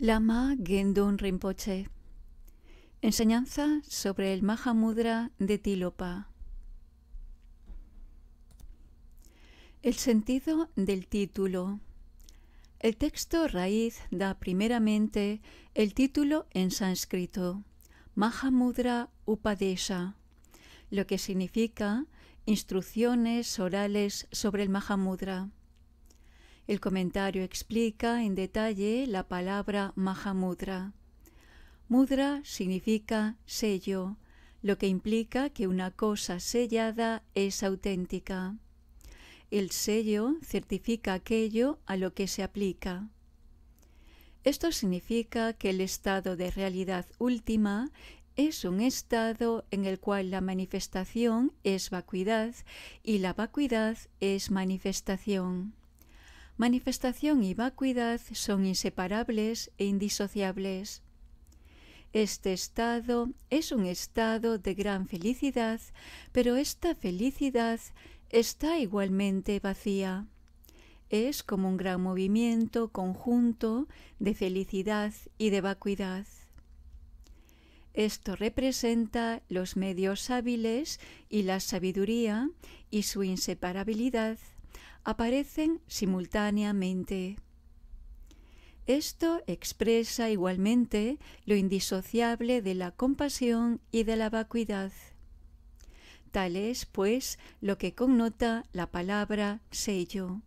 Lama Gendun Rinpoche. Enseñanza sobre el Mahamudra de Tilopa. El sentido del título. El texto raíz da primeramente el título en sánscrito, Mahamudra Upadesha, lo que significa instrucciones orales sobre el Mahamudra. El comentario explica en detalle la palabra Mahamudra. Mudra significa sello, lo que implica que una cosa sellada es auténtica. El sello certifica aquello a lo que se aplica. Esto significa que el estado de realidad última es un estado en el cual la manifestación es vacuidad y la vacuidad es manifestación. Manifestación y vacuidad son inseparables e indisociables. Este estado es un estado de gran felicidad, pero esta felicidad está igualmente vacía. Es como un gran movimiento conjunto de felicidad y de vacuidad. Esto representa los medios hábiles y la sabiduría y su inseparabilidad aparecen simultáneamente. Esto expresa igualmente lo indisociable de la compasión y de la vacuidad. Tal es, pues, lo que connota la palabra sello.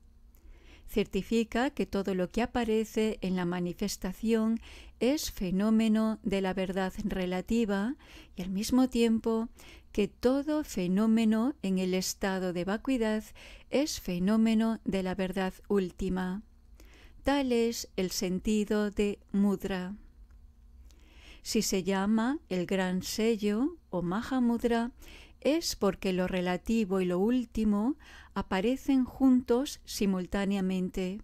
Certifica que todo lo que aparece en la manifestación es fenómeno de la verdad relativa y al mismo tiempo que todo fenómeno en el estado de vacuidad es fenómeno de la verdad última. Tal es el sentido de mudra. Si se llama el gran sello o mudra, es porque lo relativo y lo último aparecen juntos simultáneamente.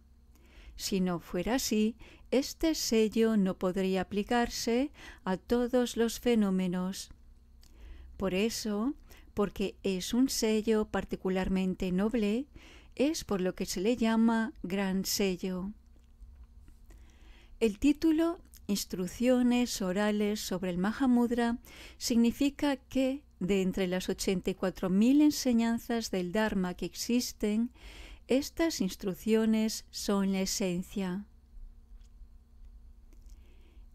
Si no fuera así, este sello no podría aplicarse a todos los fenómenos. Por eso, porque es un sello particularmente noble, es por lo que se le llama gran sello. El título Instrucciones orales sobre el Mahamudra significa que, de entre las 84.000 enseñanzas del Dharma que existen, estas instrucciones son la esencia.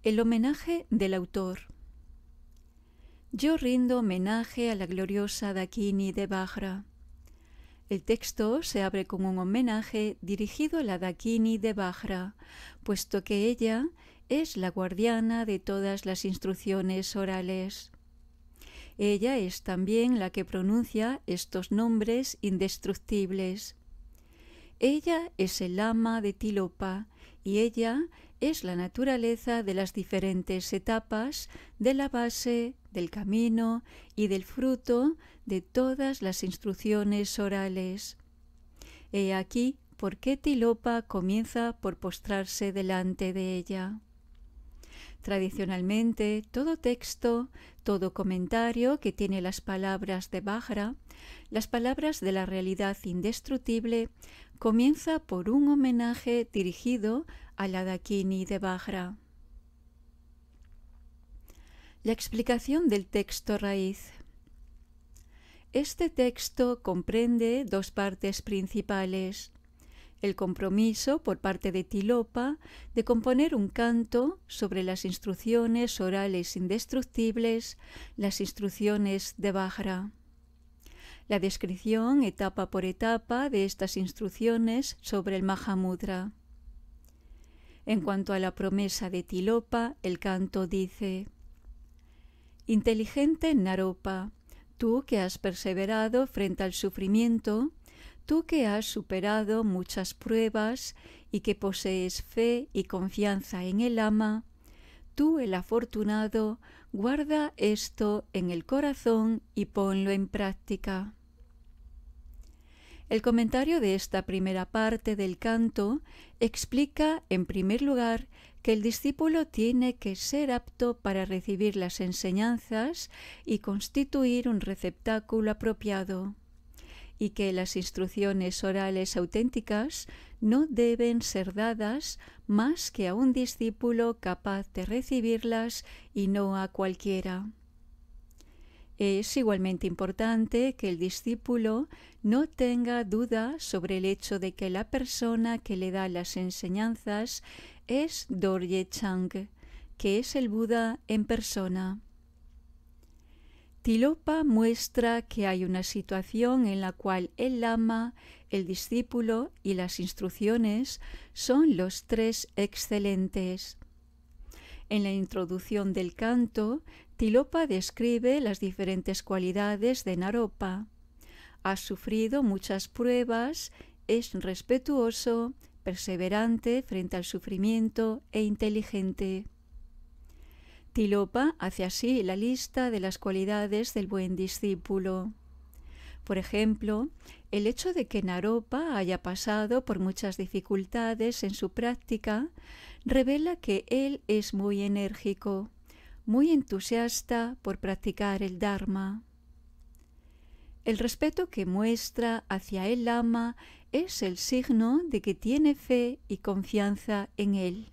El homenaje del autor. Yo rindo homenaje a la gloriosa Dakini de Bahra. El texto se abre con un homenaje dirigido a la Dakini de Bahra, puesto que ella es la guardiana de todas las instrucciones orales. Ella es también la que pronuncia estos nombres indestructibles. Ella es el ama de Tilopa y ella es la naturaleza de las diferentes etapas de la base del camino y del fruto de todas las instrucciones orales. He aquí por qué Tilopa comienza por postrarse delante de ella. Tradicionalmente, todo texto, todo comentario que tiene las palabras de Bajra, las palabras de la realidad indestructible, comienza por un homenaje dirigido a la Dakini de Bajra. La explicación del texto raíz. Este texto comprende dos partes principales. El compromiso por parte de Tilopa de componer un canto sobre las instrucciones orales indestructibles, las instrucciones de Bajra. La descripción etapa por etapa de estas instrucciones sobre el Mahamudra. En cuanto a la promesa de Tilopa, el canto dice: Inteligente Naropa, tú que has perseverado frente al sufrimiento, tú que has superado muchas pruebas y que posees fe y confianza en el ama, tú el afortunado, guarda esto en el corazón y ponlo en práctica. El comentario de esta primera parte del canto explica, en primer lugar, que el discípulo tiene que ser apto para recibir las enseñanzas y constituir un receptáculo apropiado, y que las instrucciones orales auténticas no deben ser dadas más que a un discípulo capaz de recibirlas y no a cualquiera. Es igualmente importante que el discípulo no tenga duda sobre el hecho de que la persona que le da las enseñanzas es Dorye Chang, que es el Buda en persona. Tilopa muestra que hay una situación en la cual el lama, el discípulo y las instrucciones son los tres excelentes. En la introducción del canto, Tilopa describe las diferentes cualidades de Naropa. Ha sufrido muchas pruebas, es respetuoso perseverante frente al sufrimiento e inteligente. Tilopa hace así la lista de las cualidades del buen discípulo. Por ejemplo, el hecho de que Naropa haya pasado por muchas dificultades en su práctica revela que él es muy enérgico, muy entusiasta por practicar el Dharma. El respeto que muestra hacia el lama es el signo de que tiene fe y confianza en Él.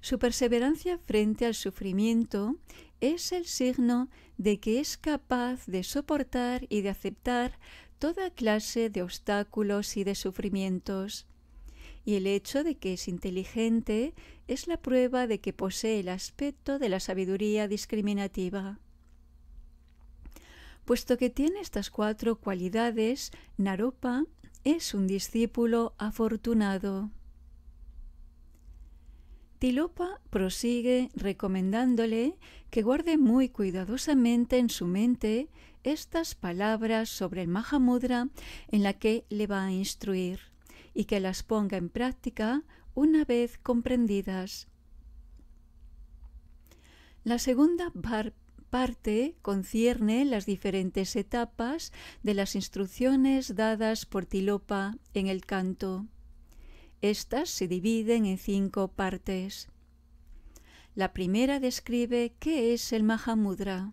Su perseverancia frente al sufrimiento es el signo de que es capaz de soportar y de aceptar toda clase de obstáculos y de sufrimientos. Y el hecho de que es inteligente es la prueba de que posee el aspecto de la sabiduría discriminativa. Puesto que tiene estas cuatro cualidades, Naropa es un discípulo afortunado. Tilopa prosigue recomendándole que guarde muy cuidadosamente en su mente estas palabras sobre el Mahamudra en la que le va a instruir y que las ponga en práctica una vez comprendidas. La segunda bar parte concierne las diferentes etapas de las instrucciones dadas por Tilopa en el canto. Estas se dividen en cinco partes. La primera describe qué es el Mahamudra.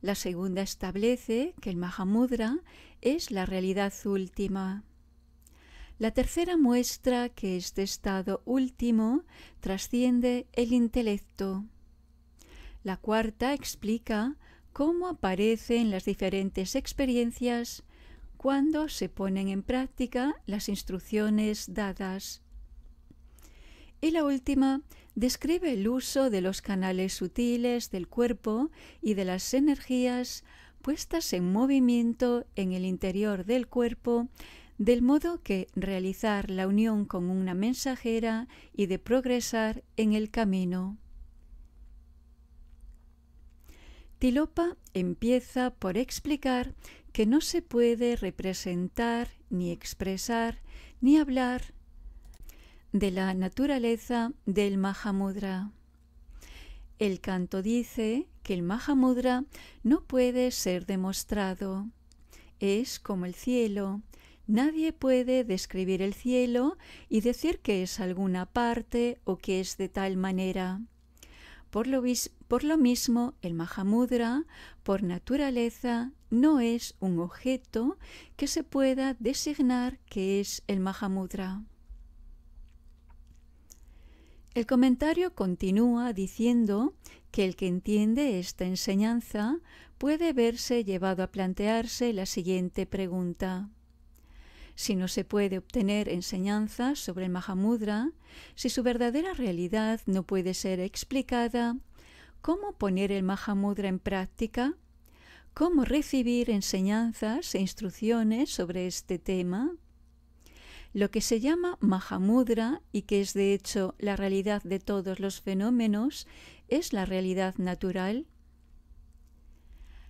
La segunda establece que el Mahamudra es la realidad última. La tercera muestra que este estado último trasciende el intelecto. La cuarta explica cómo aparecen las diferentes experiencias cuando se ponen en práctica las instrucciones dadas. Y la última describe el uso de los canales sutiles del cuerpo y de las energías puestas en movimiento en el interior del cuerpo, del modo que realizar la unión con una mensajera y de progresar en el camino. Tilopa empieza por explicar que no se puede representar, ni expresar, ni hablar de la naturaleza del Mahamudra. El canto dice que el Mahamudra no puede ser demostrado. Es como el cielo. Nadie puede describir el cielo y decir que es alguna parte o que es de tal manera. Por lo, por lo mismo, el Mahamudra, por naturaleza, no es un objeto que se pueda designar que es el Mahamudra. El comentario continúa diciendo que el que entiende esta enseñanza puede verse llevado a plantearse la siguiente pregunta. Si no se puede obtener enseñanza sobre el Mahamudra, si su verdadera realidad no puede ser explicada, cómo poner el Mahamudra en práctica, cómo recibir enseñanzas e instrucciones sobre este tema, lo que se llama Mahamudra y que es de hecho la realidad de todos los fenómenos, es la realidad natural,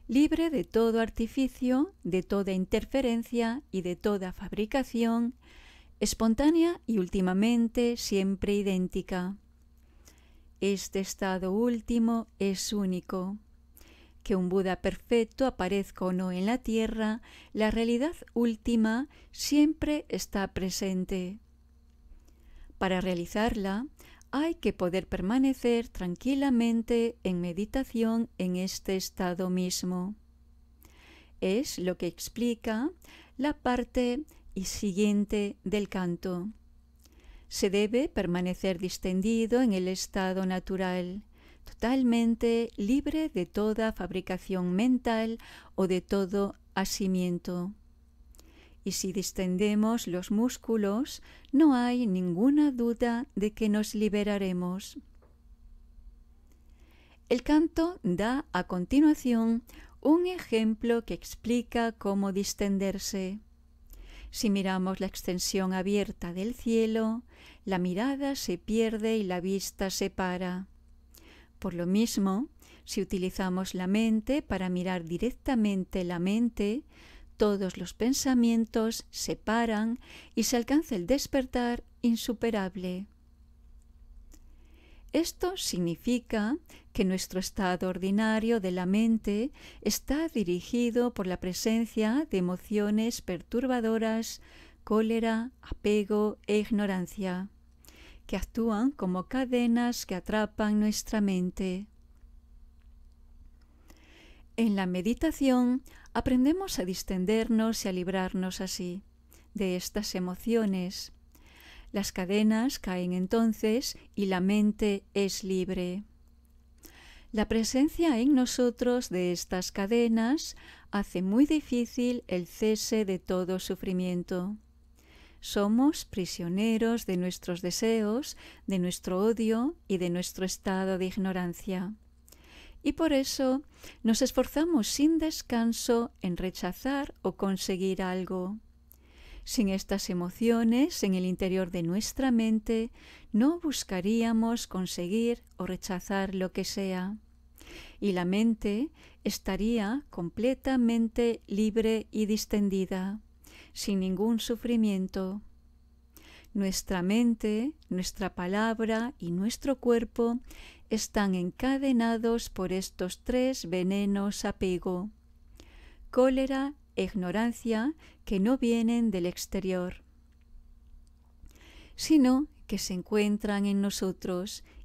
libre de todo artificio, de toda interferencia y de toda fabricación, espontánea y últimamente siempre idéntica. Este estado último es único. Que un Buda perfecto aparezca o no en la tierra, la realidad última siempre está presente. Para realizarla, hay que poder permanecer tranquilamente en meditación en este estado mismo. Es lo que explica la parte y siguiente del canto. Se debe permanecer distendido en el estado natural, totalmente libre de toda fabricación mental o de todo asimiento. Y si distendemos los músculos, no hay ninguna duda de que nos liberaremos. El canto da a continuación un ejemplo que explica cómo distenderse. Si miramos la extensión abierta del cielo, la mirada se pierde y la vista se para. Por lo mismo, si utilizamos la mente para mirar directamente la mente, todos los pensamientos se paran y se alcanza el despertar insuperable. Esto significa que nuestro estado ordinario de la mente está dirigido por la presencia de emociones perturbadoras, cólera, apego e ignorancia, que actúan como cadenas que atrapan nuestra mente. En la meditación aprendemos a distendernos y a librarnos así de estas emociones las cadenas caen entonces y la mente es libre. La presencia en nosotros de estas cadenas hace muy difícil el cese de todo sufrimiento. Somos prisioneros de nuestros deseos, de nuestro odio y de nuestro estado de ignorancia. Y por eso nos esforzamos sin descanso en rechazar o conseguir algo. Sin estas emociones en el interior de nuestra mente, no buscaríamos conseguir o rechazar lo que sea. Y la mente estaría completamente libre y distendida, sin ningún sufrimiento. Nuestra mente, nuestra palabra y nuestro cuerpo están encadenados por estos tres venenos apego, cólera, ignorancia que no vienen del exterior, sino que se encuentran en nosotros y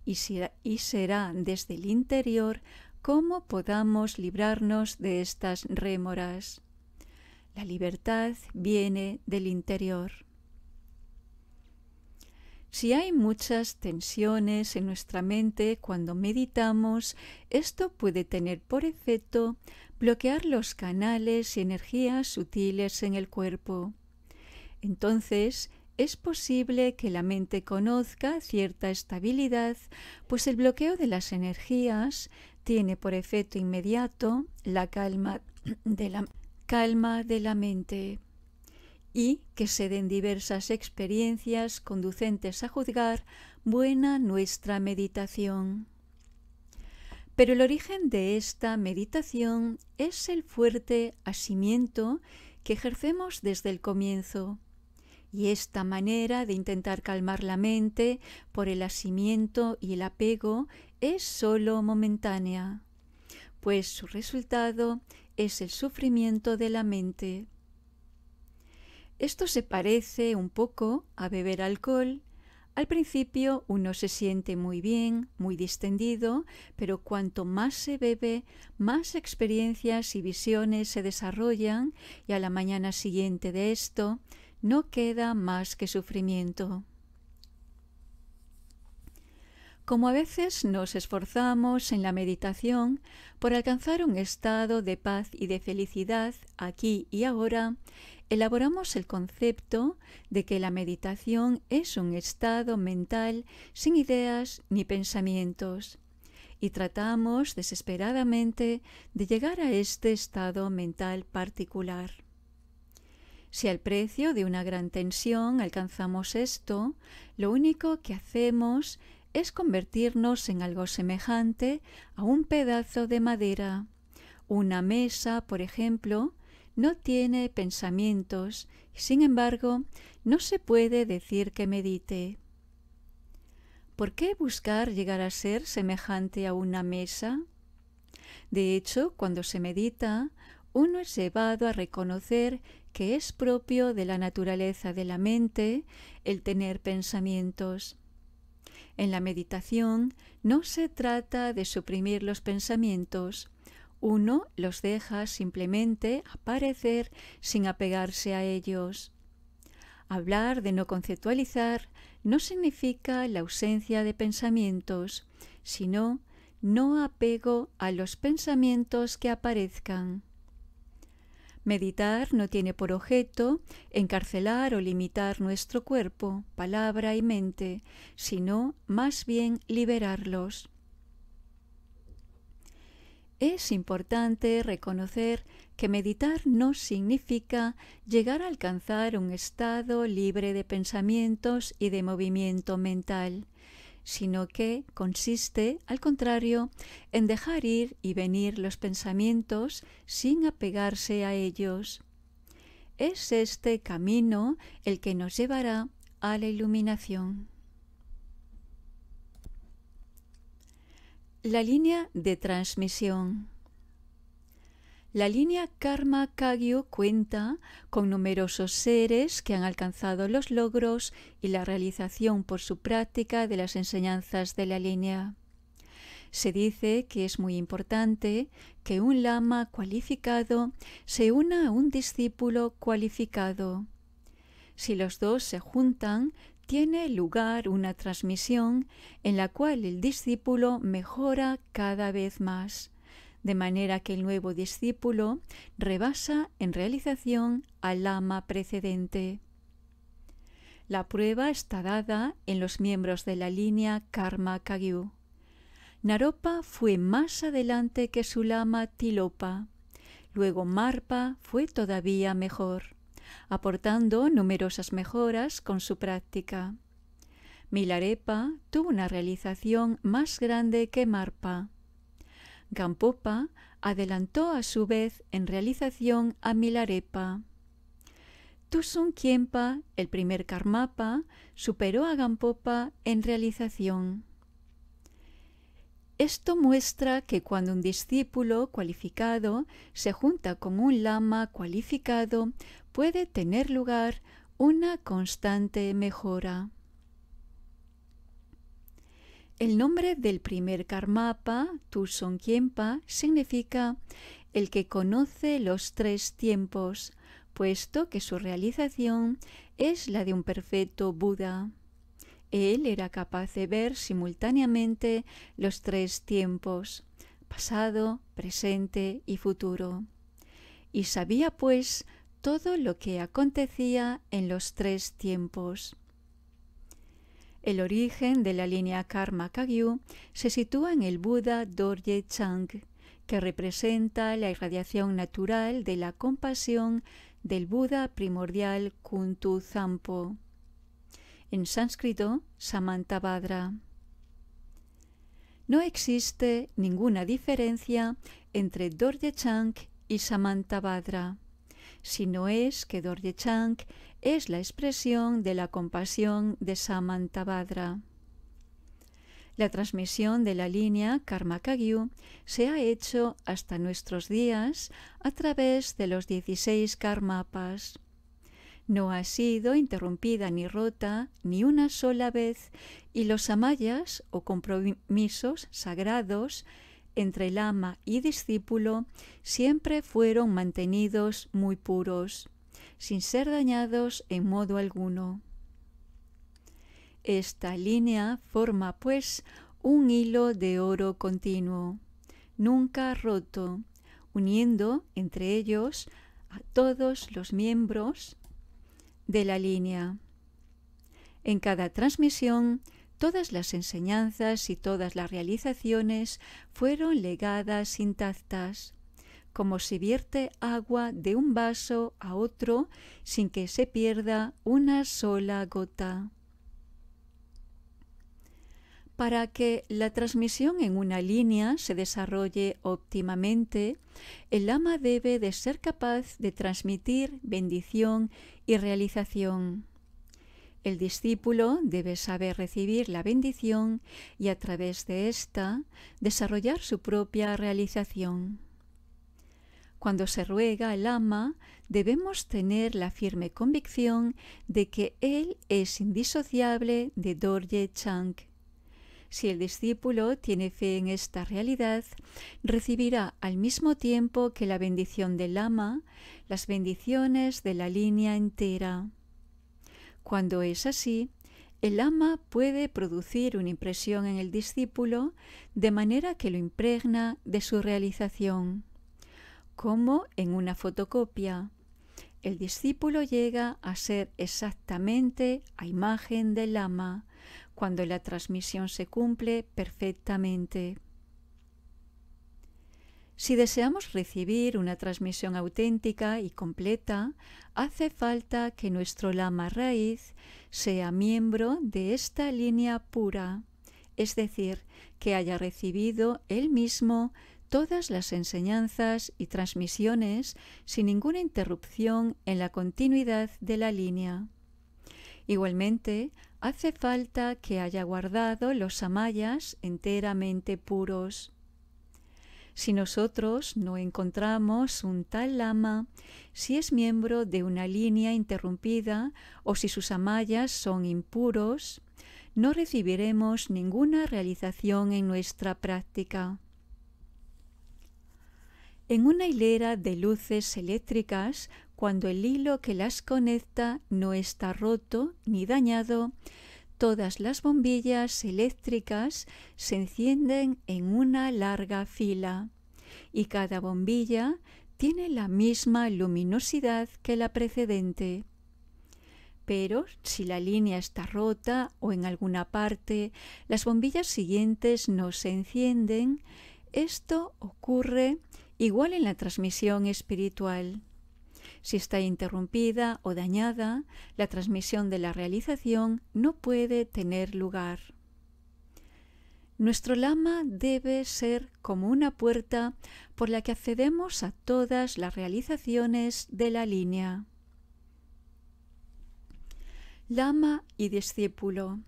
y será desde el interior cómo podamos librarnos de estas rémoras. La libertad viene del interior. Si hay muchas tensiones en nuestra mente cuando meditamos, esto puede tener por efecto bloquear los canales y energías sutiles en el cuerpo. Entonces, es posible que la mente conozca cierta estabilidad, pues el bloqueo de las energías tiene por efecto inmediato la calma de la, calma de la mente y que se den diversas experiencias conducentes a juzgar buena nuestra meditación. Pero el origen de esta meditación es el fuerte asimiento que ejercemos desde el comienzo. Y esta manera de intentar calmar la mente por el asimiento y el apego es sólo momentánea, pues su resultado es el sufrimiento de la mente. Esto se parece un poco a beber alcohol. Al principio uno se siente muy bien, muy distendido, pero cuanto más se bebe, más experiencias y visiones se desarrollan y a la mañana siguiente de esto no queda más que sufrimiento. Como a veces nos esforzamos en la meditación por alcanzar un estado de paz y de felicidad aquí y ahora, elaboramos el concepto de que la meditación es un estado mental sin ideas ni pensamientos y tratamos desesperadamente de llegar a este estado mental particular. Si al precio de una gran tensión alcanzamos esto, lo único que hacemos es convertirnos en algo semejante a un pedazo de madera. Una mesa, por ejemplo, no tiene pensamientos, sin embargo, no se puede decir que medite. ¿Por qué buscar llegar a ser semejante a una mesa? De hecho, cuando se medita, uno es llevado a reconocer que es propio de la naturaleza de la mente el tener pensamientos. En la meditación no se trata de suprimir los pensamientos, uno los deja simplemente aparecer sin apegarse a ellos. Hablar de no conceptualizar no significa la ausencia de pensamientos, sino no apego a los pensamientos que aparezcan. Meditar no tiene por objeto encarcelar o limitar nuestro cuerpo, palabra y mente, sino más bien liberarlos. Es importante reconocer que meditar no significa llegar a alcanzar un estado libre de pensamientos y de movimiento mental, sino que consiste, al contrario, en dejar ir y venir los pensamientos sin apegarse a ellos. Es este camino el que nos llevará a la iluminación. La línea de transmisión. La línea Karma Kagyu cuenta con numerosos seres que han alcanzado los logros y la realización por su práctica de las enseñanzas de la línea. Se dice que es muy importante que un lama cualificado se una a un discípulo cualificado. Si los dos se juntan, tiene lugar una transmisión en la cual el discípulo mejora cada vez más, de manera que el nuevo discípulo rebasa en realización al lama precedente. La prueba está dada en los miembros de la línea Karma Kagyu. Naropa fue más adelante que su lama Tilopa. Luego Marpa fue todavía mejor aportando numerosas mejoras con su práctica. Milarepa tuvo una realización más grande que Marpa. Gampopa adelantó a su vez en realización a Milarepa. Tusun el primer Karmapa, superó a Gampopa en realización. Esto muestra que cuando un discípulo cualificado se junta con un lama cualificado, puede tener lugar una constante mejora. El nombre del primer Karmapa, Tuson Kiempa, significa el que conoce los tres tiempos, puesto que su realización es la de un perfecto Buda. Él era capaz de ver simultáneamente los tres tiempos, pasado, presente y futuro. Y sabía, pues, todo lo que acontecía en los tres tiempos. El origen de la línea Karma Kagyu se sitúa en el Buda Dorje Chang, que representa la irradiación natural de la compasión del Buda primordial Kuntu Zampo. En sánscrito, Samantabhadra. No existe ninguna diferencia entre Dorje Chang y Samantabhadra si no es que Dorje Chang es la expresión de la compasión de Samantabhadra. La transmisión de la línea Karmakagyu se ha hecho hasta nuestros días a través de los Dieciséis karmapas. No ha sido interrumpida ni rota ni una sola vez y los amayas o compromisos sagrados entre el ama y discípulo siempre fueron mantenidos muy puros, sin ser dañados en modo alguno. Esta línea forma, pues, un hilo de oro continuo, nunca roto, uniendo entre ellos a todos los miembros de la línea. En cada transmisión Todas las enseñanzas y todas las realizaciones fueron legadas intactas, como si vierte agua de un vaso a otro sin que se pierda una sola gota. Para que la transmisión en una línea se desarrolle óptimamente, el ama debe de ser capaz de transmitir bendición y realización. El discípulo debe saber recibir la bendición y a través de esta desarrollar su propia realización. Cuando se ruega al ama, debemos tener la firme convicción de que él es indisociable de Dorje Chang. Si el discípulo tiene fe en esta realidad, recibirá al mismo tiempo que la bendición del ama las bendiciones de la línea entera. Cuando es así, el ama puede producir una impresión en el discípulo de manera que lo impregna de su realización, como en una fotocopia. El discípulo llega a ser exactamente a imagen del ama cuando la transmisión se cumple perfectamente. Si deseamos recibir una transmisión auténtica y completa, hace falta que nuestro lama raíz sea miembro de esta línea pura, es decir, que haya recibido él mismo todas las enseñanzas y transmisiones sin ninguna interrupción en la continuidad de la línea. Igualmente, hace falta que haya guardado los amayas enteramente puros. Si nosotros no encontramos un tal lama, si es miembro de una línea interrumpida o si sus amallas son impuros, no recibiremos ninguna realización en nuestra práctica. En una hilera de luces eléctricas, cuando el hilo que las conecta no está roto ni dañado, todas las bombillas eléctricas se encienden en una larga fila y cada bombilla tiene la misma luminosidad que la precedente. Pero si la línea está rota o en alguna parte las bombillas siguientes no se encienden, esto ocurre igual en la transmisión espiritual. Si está interrumpida o dañada, la transmisión de la realización no puede tener lugar. Nuestro lama debe ser como una puerta por la que accedemos a todas las realizaciones de la línea. Lama y discípulo.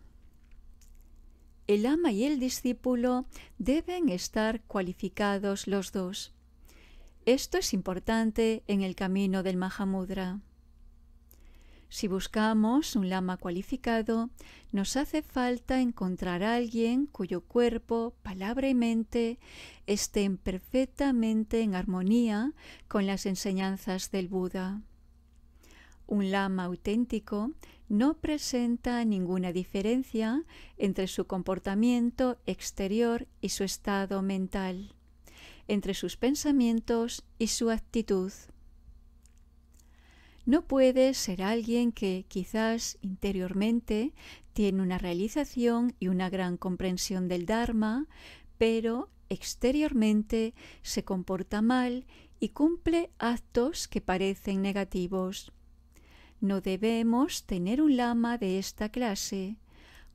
El ama y el discípulo deben estar cualificados los dos. Esto es importante en el camino del Mahamudra. Si buscamos un lama cualificado, nos hace falta encontrar a alguien cuyo cuerpo, palabra y mente estén perfectamente en armonía con las enseñanzas del Buda. Un lama auténtico no presenta ninguna diferencia entre su comportamiento exterior y su estado mental entre sus pensamientos y su actitud. No puede ser alguien que quizás interiormente tiene una realización y una gran comprensión del Dharma, pero exteriormente se comporta mal y cumple actos que parecen negativos. No debemos tener un lama de esta clase,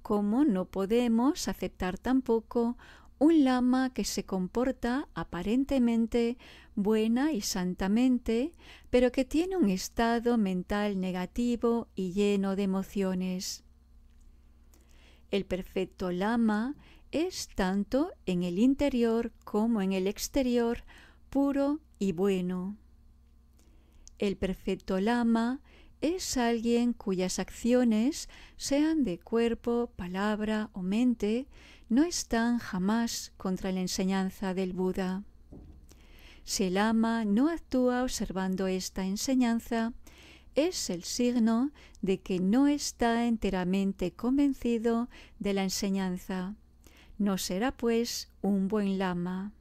como no podemos aceptar tampoco un lama que se comporta aparentemente buena y santamente, pero que tiene un estado mental negativo y lleno de emociones. El perfecto lama es tanto en el interior como en el exterior puro y bueno. El perfecto lama es alguien cuyas acciones, sean de cuerpo, palabra o mente, no están jamás contra la enseñanza del Buda. Si el ama no actúa observando esta enseñanza, es el signo de que no está enteramente convencido de la enseñanza. No será, pues, un buen lama.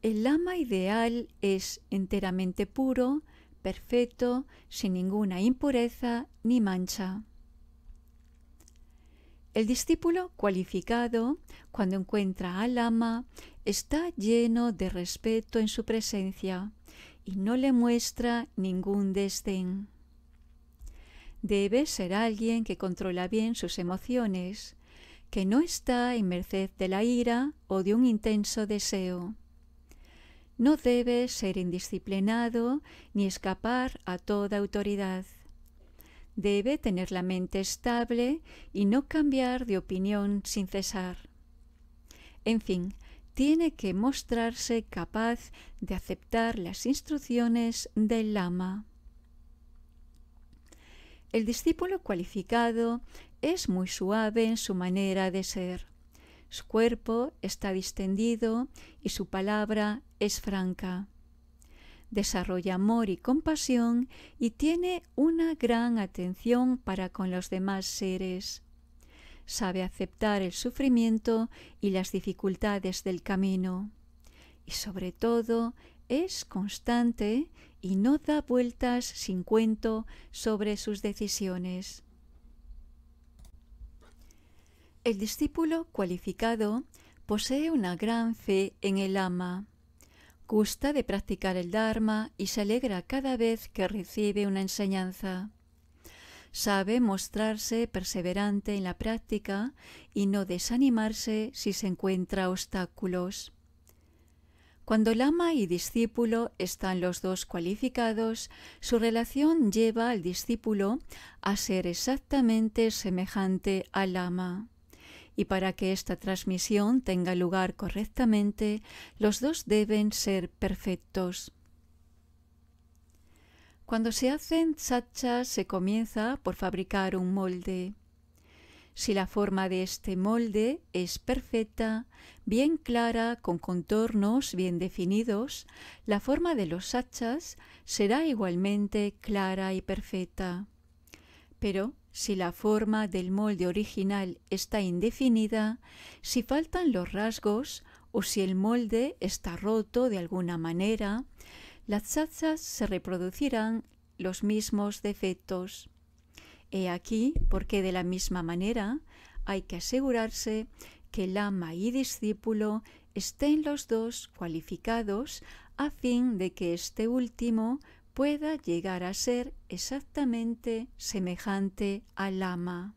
El lama ideal es enteramente puro, perfecto, sin ninguna impureza ni mancha. El discípulo cualificado, cuando encuentra al ama, está lleno de respeto en su presencia y no le muestra ningún desdén. Debe ser alguien que controla bien sus emociones, que no está en merced de la ira o de un intenso deseo. No debe ser indisciplinado ni escapar a toda autoridad debe tener la mente estable y no cambiar de opinión sin cesar. En fin, tiene que mostrarse capaz de aceptar las instrucciones del lama. El discípulo cualificado es muy suave en su manera de ser. Su cuerpo está distendido y su palabra es franca desarrolla amor y compasión y tiene una gran atención para con los demás seres. Sabe aceptar el sufrimiento y las dificultades del camino. Y sobre todo, es constante y no da vueltas sin cuento sobre sus decisiones. El discípulo cualificado posee una gran fe en el ama. Gusta de practicar el Dharma y se alegra cada vez que recibe una enseñanza. Sabe mostrarse perseverante en la práctica y no desanimarse si se encuentra obstáculos. Cuando lama y discípulo están los dos cualificados, su relación lleva al discípulo a ser exactamente semejante al lama y para que esta transmisión tenga lugar correctamente, los dos deben ser perfectos. Cuando se hacen sachas, se comienza por fabricar un molde. Si la forma de este molde es perfecta, bien clara, con contornos bien definidos, la forma de los sachas será igualmente clara y perfecta. Pero si la forma del molde original está indefinida, si faltan los rasgos o si el molde está roto de alguna manera, las tzatzas se reproducirán los mismos defectos. He aquí porque de la misma manera hay que asegurarse que el ama y discípulo estén los dos cualificados a fin de que este último pueda llegar a ser exactamente semejante al ama.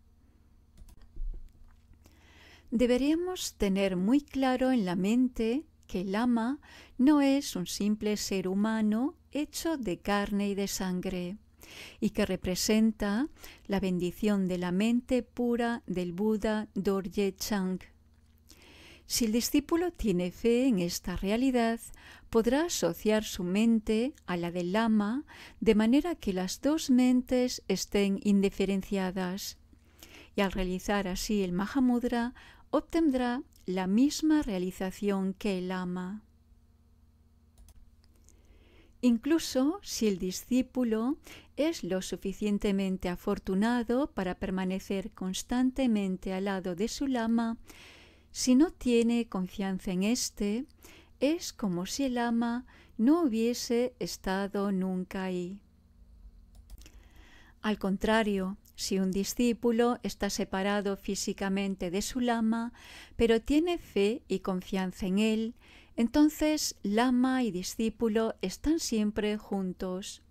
Deberíamos tener muy claro en la mente que el ama no es un simple ser humano hecho de carne y de sangre, y que representa la bendición de la mente pura del Buda Dorje Chang, si el discípulo tiene fe en esta realidad, podrá asociar su mente a la del lama de manera que las dos mentes estén indiferenciadas. Y al realizar así el Mahamudra, obtendrá la misma realización que el lama. Incluso si el discípulo es lo suficientemente afortunado para permanecer constantemente al lado de su lama, si no tiene confianza en éste, es como si el ama no hubiese estado nunca ahí. Al contrario, si un discípulo está separado físicamente de su lama, pero tiene fe y confianza en él, entonces lama y discípulo están siempre juntos.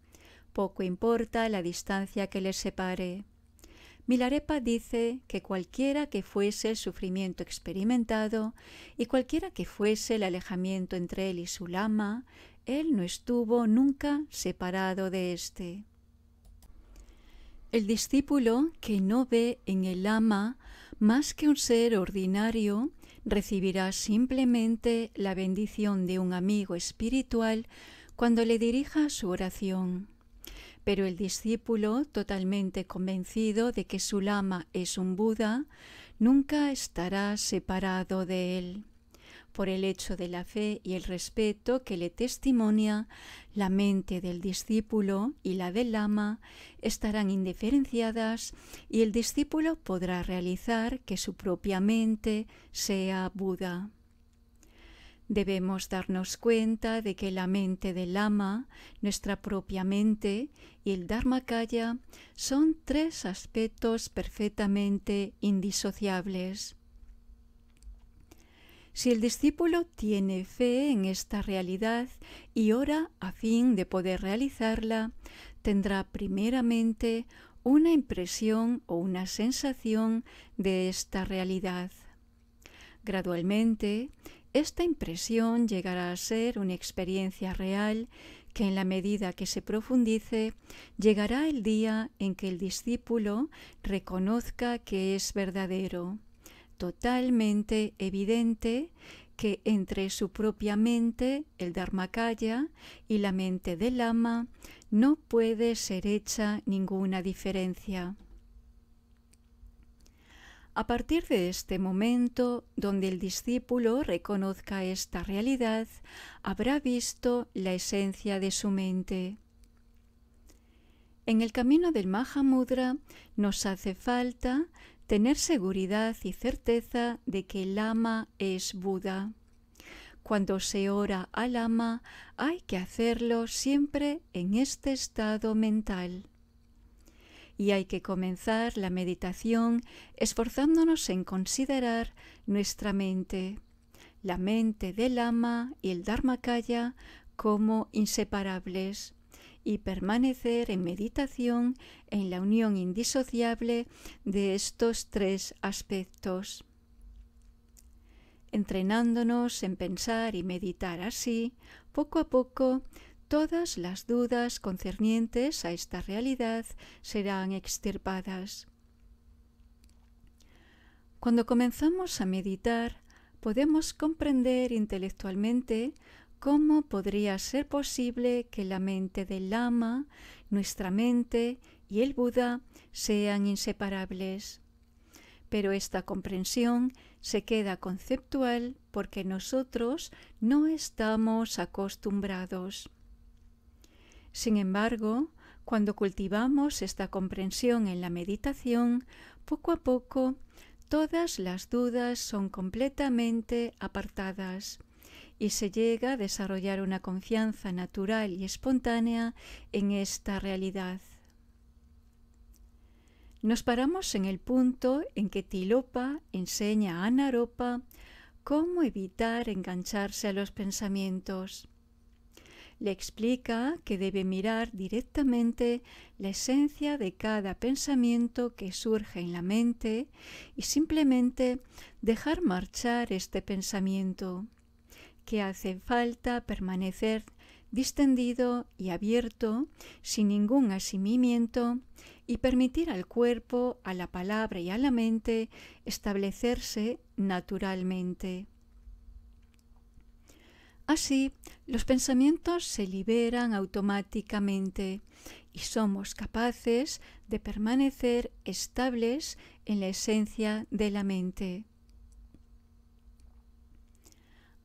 Poco importa la distancia que les separe. Milarepa dice que cualquiera que fuese el sufrimiento experimentado y cualquiera que fuese el alejamiento entre él y su lama, él no estuvo nunca separado de éste. El discípulo que no ve en el lama más que un ser ordinario recibirá simplemente la bendición de un amigo espiritual cuando le dirija su oración. Pero el discípulo, totalmente convencido de que su lama es un Buda, nunca estará separado de él. Por el hecho de la fe y el respeto que le testimonia, la mente del discípulo y la del lama estarán indiferenciadas y el discípulo podrá realizar que su propia mente sea Buda. Debemos darnos cuenta de que la mente del ama, nuestra propia mente y el Dharmakaya son tres aspectos perfectamente indisociables. Si el discípulo tiene fe en esta realidad y ora a fin de poder realizarla, tendrá primeramente una impresión o una sensación de esta realidad. Gradualmente, esta impresión llegará a ser una experiencia real que en la medida que se profundice, llegará el día en que el discípulo reconozca que es verdadero, totalmente evidente que entre su propia mente, el Dharmakaya, y la mente del ama no puede ser hecha ninguna diferencia. A partir de este momento, donde el discípulo reconozca esta realidad, habrá visto la esencia de su mente. En el camino del Mahamudra nos hace falta tener seguridad y certeza de que el ama es Buda. Cuando se ora al ama hay que hacerlo siempre en este estado mental y hay que comenzar la meditación esforzándonos en considerar nuestra mente, la mente del ama y el dharmakaya como inseparables y permanecer en meditación en la unión indisociable de estos tres aspectos. Entrenándonos en pensar y meditar así, poco a poco todas las dudas concernientes a esta realidad serán extirpadas. Cuando comenzamos a meditar, podemos comprender intelectualmente cómo podría ser posible que la mente del lama, nuestra mente y el Buda sean inseparables. Pero esta comprensión se queda conceptual porque nosotros no estamos acostumbrados. Sin embargo, cuando cultivamos esta comprensión en la meditación, poco a poco todas las dudas son completamente apartadas y se llega a desarrollar una confianza natural y espontánea en esta realidad. Nos paramos en el punto en que Tilopa enseña a Anaropa cómo evitar engancharse a los pensamientos le explica que debe mirar directamente la esencia de cada pensamiento que surge en la mente y simplemente dejar marchar este pensamiento, que hace falta permanecer distendido y abierto, sin ningún asimimiento, y permitir al cuerpo, a la palabra y a la mente establecerse naturalmente. Así, los pensamientos se liberan automáticamente y somos capaces de permanecer estables en la esencia de la mente.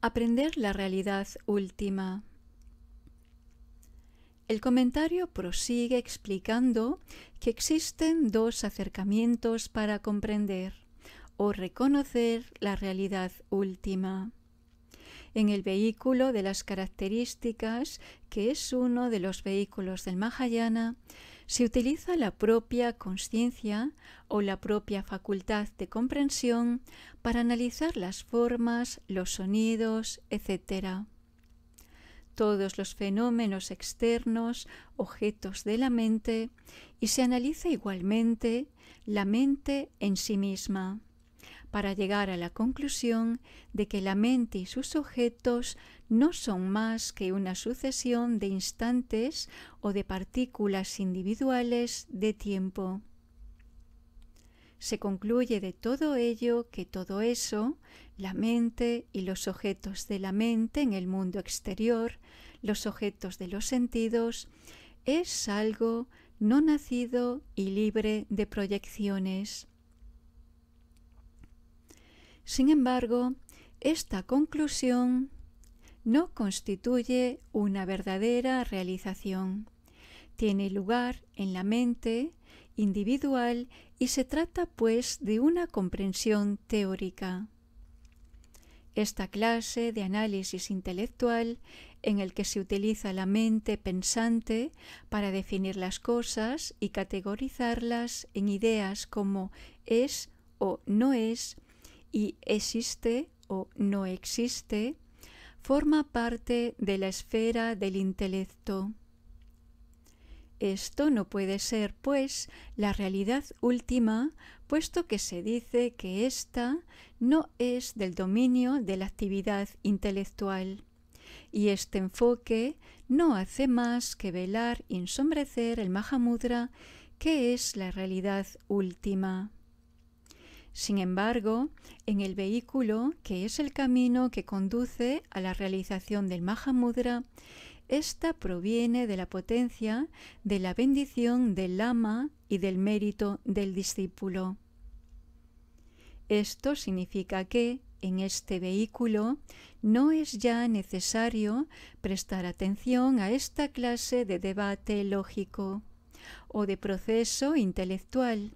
Aprender la realidad última. El comentario prosigue explicando que existen dos acercamientos para comprender o reconocer la realidad última en el vehículo de las características, que es uno de los vehículos del Mahayana, se utiliza la propia conciencia o la propia facultad de comprensión para analizar las formas, los sonidos, etc. Todos los fenómenos externos, objetos de la mente, y se analiza igualmente la mente en sí misma para llegar a la conclusión de que la mente y sus objetos no son más que una sucesión de instantes o de partículas individuales de tiempo. Se concluye de todo ello que todo eso, la mente y los objetos de la mente en el mundo exterior, los objetos de los sentidos, es algo no nacido y libre de proyecciones. Sin embargo, esta conclusión no constituye una verdadera realización. Tiene lugar en la mente individual y se trata pues de una comprensión teórica. Esta clase de análisis intelectual en el que se utiliza la mente pensante para definir las cosas y categorizarlas en ideas como es o no es, y existe o no existe forma parte de la esfera del intelecto. Esto no puede ser, pues, la realidad última, puesto que se dice que ésta no es del dominio de la actividad intelectual. Y este enfoque no hace más que velar y ensombrecer el Mahamudra, que es la realidad última. Sin embargo, en el vehículo, que es el camino que conduce a la realización del Mahamudra, esta proviene de la potencia de la bendición del lama y del mérito del discípulo. Esto significa que en este vehículo no es ya necesario prestar atención a esta clase de debate lógico o de proceso intelectual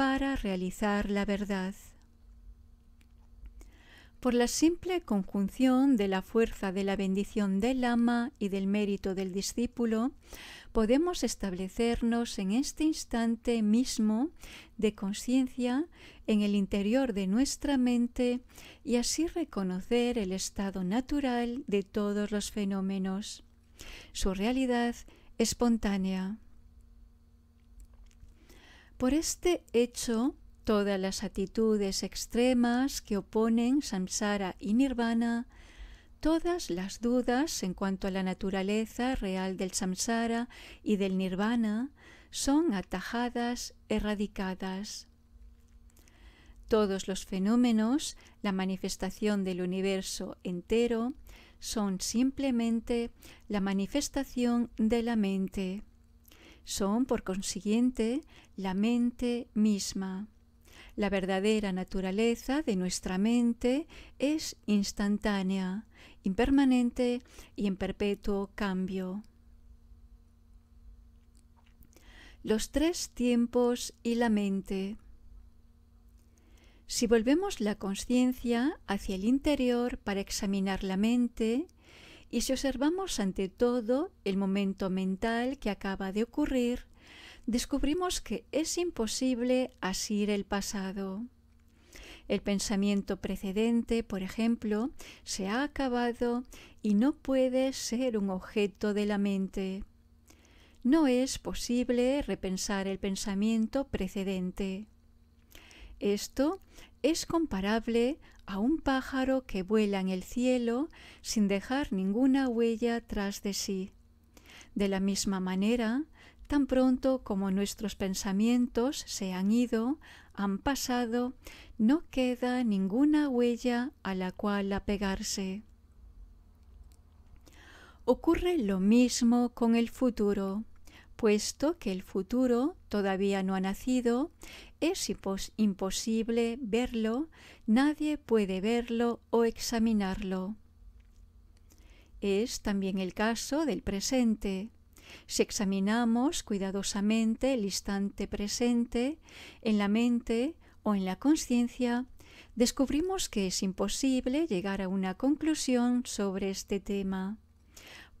para realizar la verdad. Por la simple conjunción de la fuerza de la bendición del ama y del mérito del discípulo, podemos establecernos en este instante mismo de conciencia en el interior de nuestra mente y así reconocer el estado natural de todos los fenómenos, su realidad espontánea. Por este hecho, todas las actitudes extremas que oponen samsara y nirvana, todas las dudas en cuanto a la naturaleza real del samsara y del nirvana son atajadas, erradicadas. Todos los fenómenos, la manifestación del universo entero, son simplemente la manifestación de la mente son, por consiguiente, la mente misma. La verdadera naturaleza de nuestra mente es instantánea, impermanente y en perpetuo cambio. Los tres tiempos y la mente. Si volvemos la conciencia hacia el interior para examinar la mente, y si observamos ante todo el momento mental que acaba de ocurrir, descubrimos que es imposible asir el pasado. El pensamiento precedente, por ejemplo, se ha acabado y no puede ser un objeto de la mente. No es posible repensar el pensamiento precedente. Esto es comparable a un pájaro que vuela en el cielo sin dejar ninguna huella tras de sí. De la misma manera, tan pronto como nuestros pensamientos se han ido, han pasado, no queda ninguna huella a la cual apegarse. Ocurre lo mismo con el futuro puesto que el futuro todavía no ha nacido, es imposible verlo, nadie puede verlo o examinarlo. Es también el caso del presente. Si examinamos cuidadosamente el instante presente en la mente o en la conciencia, descubrimos que es imposible llegar a una conclusión sobre este tema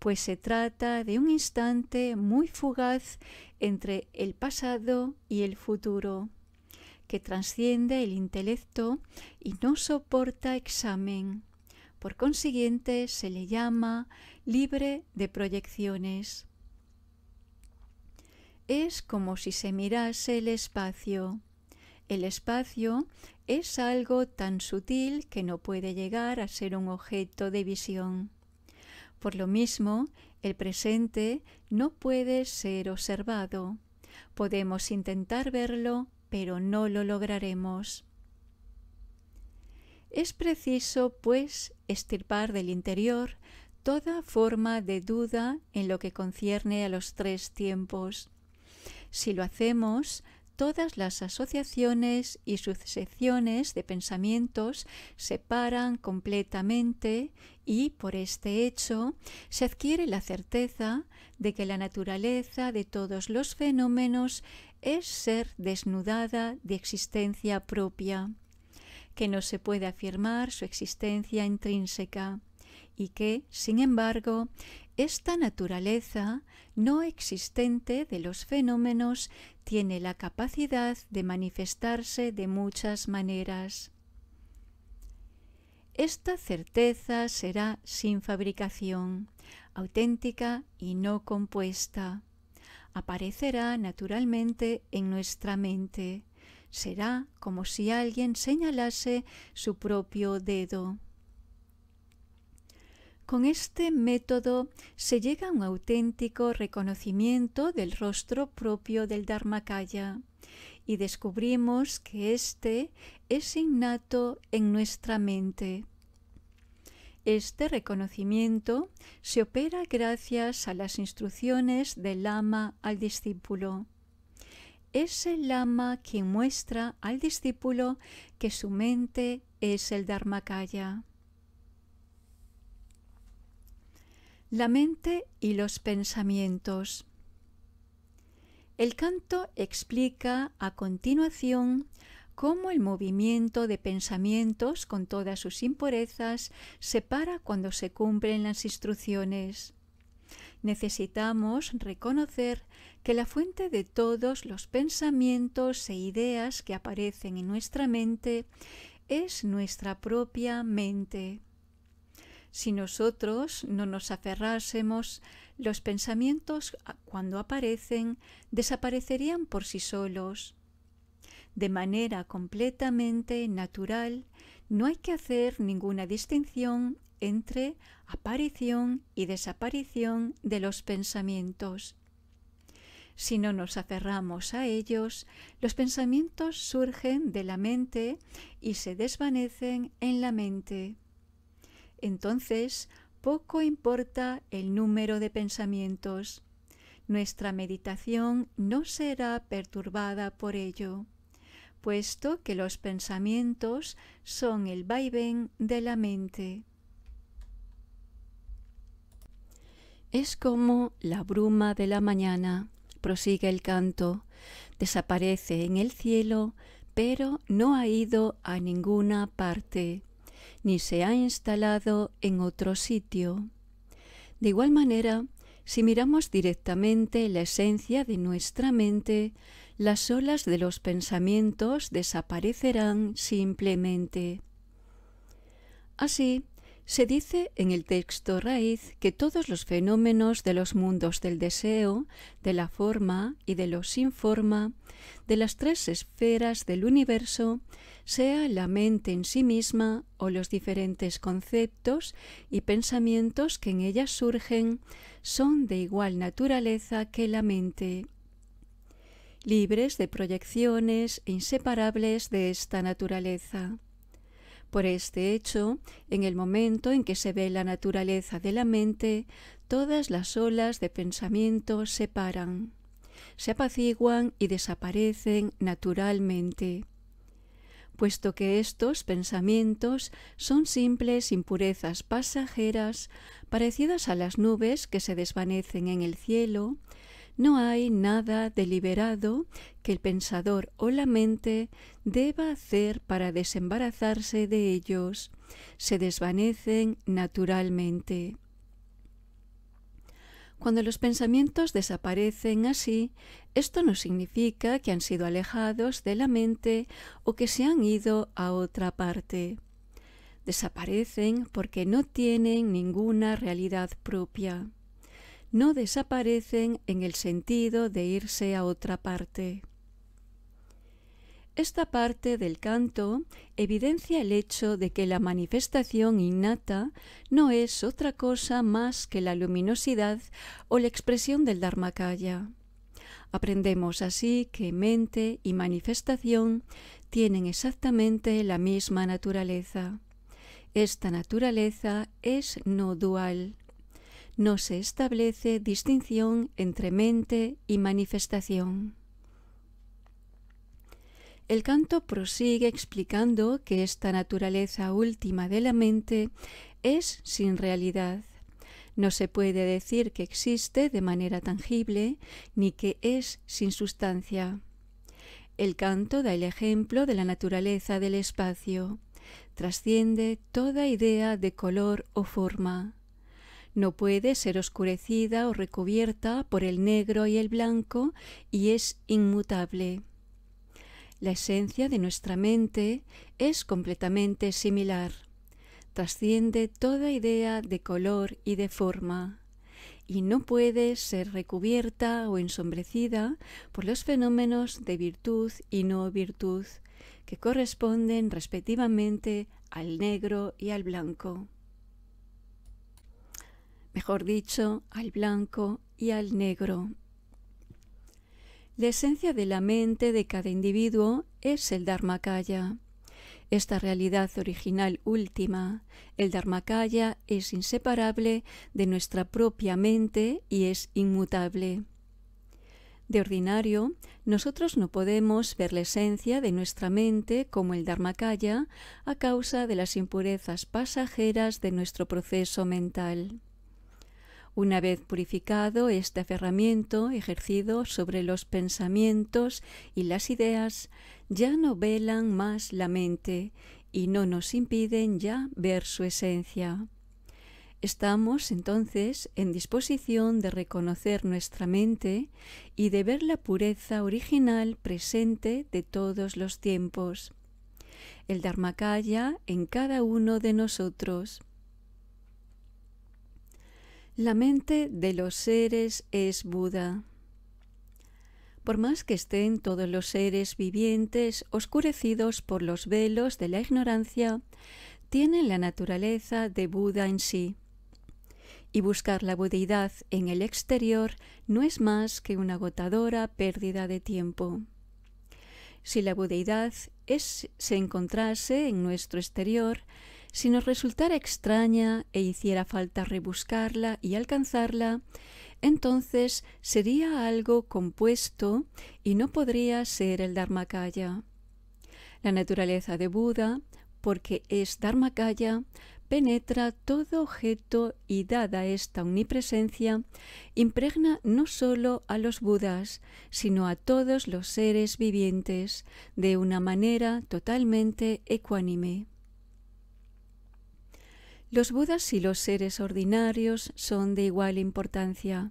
pues se trata de un instante muy fugaz entre el pasado y el futuro, que trasciende el intelecto y no soporta examen. Por consiguiente, se le llama libre de proyecciones. Es como si se mirase el espacio. El espacio es algo tan sutil que no puede llegar a ser un objeto de visión. Por lo mismo, el presente no puede ser observado. Podemos intentar verlo, pero no lo lograremos. Es preciso, pues, estirpar del interior toda forma de duda en lo que concierne a los tres tiempos. Si lo hacemos, todas las asociaciones y sucesiones de pensamientos se separan completamente y, por este hecho, se adquiere la certeza de que la naturaleza de todos los fenómenos es ser desnudada de existencia propia, que no se puede afirmar su existencia intrínseca y que, sin embargo, esta naturaleza no existente de los fenómenos tiene la capacidad de manifestarse de muchas maneras. Esta certeza será sin fabricación, auténtica y no compuesta. Aparecerá naturalmente en nuestra mente. Será como si alguien señalase su propio dedo. Con este método se llega a un auténtico reconocimiento del rostro propio del Dharmakaya y descubrimos que éste es innato en nuestra mente. Este reconocimiento se opera gracias a las instrucciones del lama al discípulo. Es el lama quien muestra al discípulo que su mente es el Dharmakaya. La mente y los pensamientos. El canto explica a continuación cómo el movimiento de pensamientos con todas sus impurezas se para cuando se cumplen las instrucciones. Necesitamos reconocer que la fuente de todos los pensamientos e ideas que aparecen en nuestra mente es nuestra propia mente. Si nosotros no nos aferrásemos, los pensamientos, ah, cuando aparecen, desaparecerían por sí solos. De manera completamente natural, no hay que hacer ninguna distinción entre aparición y desaparición de los pensamientos. Si no nos aferramos a ellos, los pensamientos surgen de la mente y se desvanecen en la mente entonces poco importa el número de pensamientos. Nuestra meditación no será perturbada por ello, puesto que los pensamientos son el vaivén de la mente. Es como la bruma de la mañana, prosigue el canto, desaparece en el cielo, pero no ha ido a ninguna parte ni se ha instalado en otro sitio. De igual manera, si miramos directamente la esencia de nuestra mente, las olas de los pensamientos desaparecerán simplemente. Así, se dice en el texto raíz que todos los fenómenos de los mundos del deseo, de la forma y de los sin forma, de las tres esferas del universo, sea la mente en sí misma o los diferentes conceptos y pensamientos que en ella surgen, son de igual naturaleza que la mente, libres de proyecciones e inseparables de esta naturaleza. Por este hecho, en el momento en que se ve la naturaleza de la mente, todas las olas de pensamiento se paran, se apaciguan y desaparecen naturalmente puesto que estos pensamientos son simples impurezas pasajeras, parecidas a las nubes que se desvanecen en el cielo, no hay nada deliberado que el pensador o la mente deba hacer para desembarazarse de ellos, se desvanecen naturalmente. Cuando los pensamientos desaparecen así, esto no significa que han sido alejados de la mente o que se han ido a otra parte. Desaparecen porque no tienen ninguna realidad propia. No desaparecen en el sentido de irse a otra parte. Esta parte del canto evidencia el hecho de que la manifestación innata no es otra cosa más que la luminosidad o la expresión del Dharmakaya. Aprendemos así que mente y manifestación tienen exactamente la misma naturaleza. Esta naturaleza es no dual. No se establece distinción entre mente y manifestación. El canto prosigue explicando que esta naturaleza última de la mente es sin realidad. No se puede decir que existe de manera tangible ni que es sin sustancia. El canto da el ejemplo de la naturaleza del espacio. Trasciende toda idea de color o forma. No puede ser oscurecida o recubierta por el negro y el blanco y es inmutable. La esencia de nuestra mente es completamente similar. Trasciende toda idea de color y de forma y no puede ser recubierta o ensombrecida por los fenómenos de virtud y no virtud, que corresponden respectivamente al negro y al blanco. Mejor dicho, al blanco y al negro. La esencia de la mente de cada individuo es el Dharmakaya. Esta realidad original última, el Dharmakaya, es inseparable de nuestra propia mente y es inmutable. De ordinario, nosotros no podemos ver la esencia de nuestra mente como el Dharmakaya a causa de las impurezas pasajeras de nuestro proceso mental. Una vez purificado este aferramiento ejercido sobre los pensamientos y las ideas, ya no velan más la mente y no nos impiden ya ver su esencia. Estamos entonces en disposición de reconocer nuestra mente y de ver la pureza original presente de todos los tiempos. El Dharmakaya en cada uno de nosotros. La mente de los seres es Buda. Por más que estén todos los seres vivientes oscurecidos por los velos de la ignorancia, tienen la naturaleza de Buda en sí. Y buscar la Budeidad en el exterior no es más que una agotadora pérdida de tiempo. Si la Budeidad se encontrase en nuestro exterior, si nos resultara extraña e hiciera falta rebuscarla y alcanzarla, entonces sería algo compuesto y no podría ser el Dharmakaya. La naturaleza de Buda, porque es Dharmakaya, penetra todo objeto y dada esta omnipresencia, impregna no sólo a los Budas, sino a todos los seres vivientes, de una manera totalmente ecuánime. Los Budas y los seres ordinarios son de igual importancia.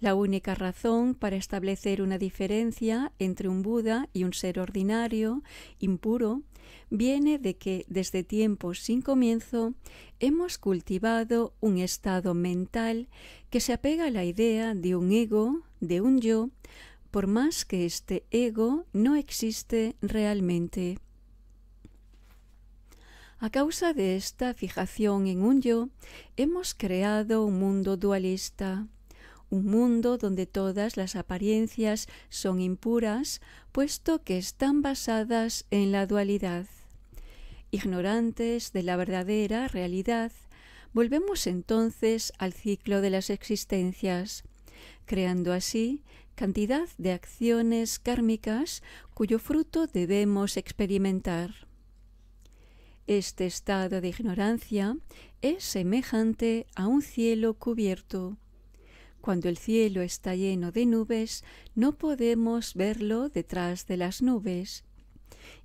La única razón para establecer una diferencia entre un Buda y un ser ordinario, impuro, viene de que desde tiempos sin comienzo hemos cultivado un estado mental que se apega a la idea de un ego, de un yo, por más que este ego no existe realmente. A causa de esta fijación en un yo, hemos creado un mundo dualista, un mundo donde todas las apariencias son impuras, puesto que están basadas en la dualidad. Ignorantes de la verdadera realidad, volvemos entonces al ciclo de las existencias, creando así cantidad de acciones kármicas cuyo fruto debemos experimentar. Este estado de ignorancia es semejante a un cielo cubierto. Cuando el cielo está lleno de nubes, no podemos verlo detrás de las nubes.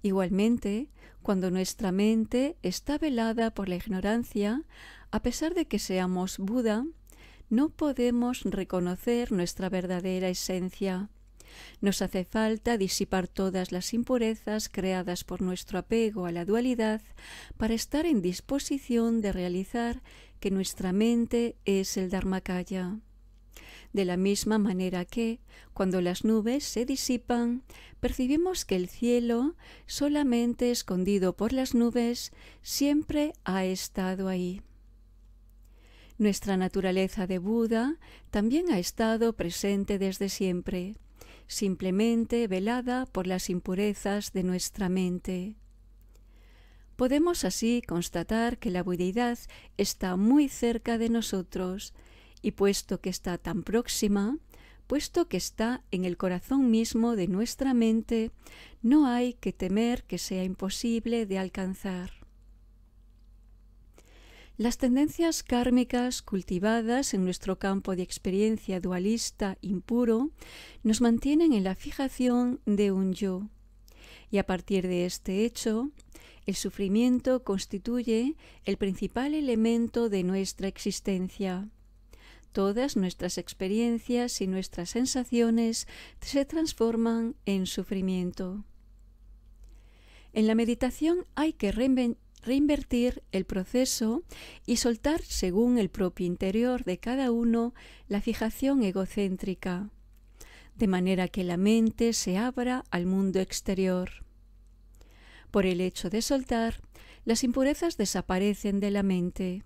Igualmente, cuando nuestra mente está velada por la ignorancia, a pesar de que seamos Buda, no podemos reconocer nuestra verdadera esencia. Nos hace falta disipar todas las impurezas creadas por nuestro apego a la dualidad para estar en disposición de realizar que nuestra mente es el Dharmakaya. De la misma manera que, cuando las nubes se disipan, percibimos que el cielo, solamente escondido por las nubes, siempre ha estado ahí. Nuestra naturaleza de Buda también ha estado presente desde siempre simplemente velada por las impurezas de nuestra mente. Podemos así constatar que la budeidad está muy cerca de nosotros, y puesto que está tan próxima, puesto que está en el corazón mismo de nuestra mente, no hay que temer que sea imposible de alcanzar. Las tendencias kármicas cultivadas en nuestro campo de experiencia dualista impuro nos mantienen en la fijación de un yo. Y a partir de este hecho, el sufrimiento constituye el principal elemento de nuestra existencia. Todas nuestras experiencias y nuestras sensaciones se transforman en sufrimiento. En la meditación hay que reinvertir el proceso y soltar, según el propio interior de cada uno, la fijación egocéntrica, de manera que la mente se abra al mundo exterior. Por el hecho de soltar, las impurezas desaparecen de la mente,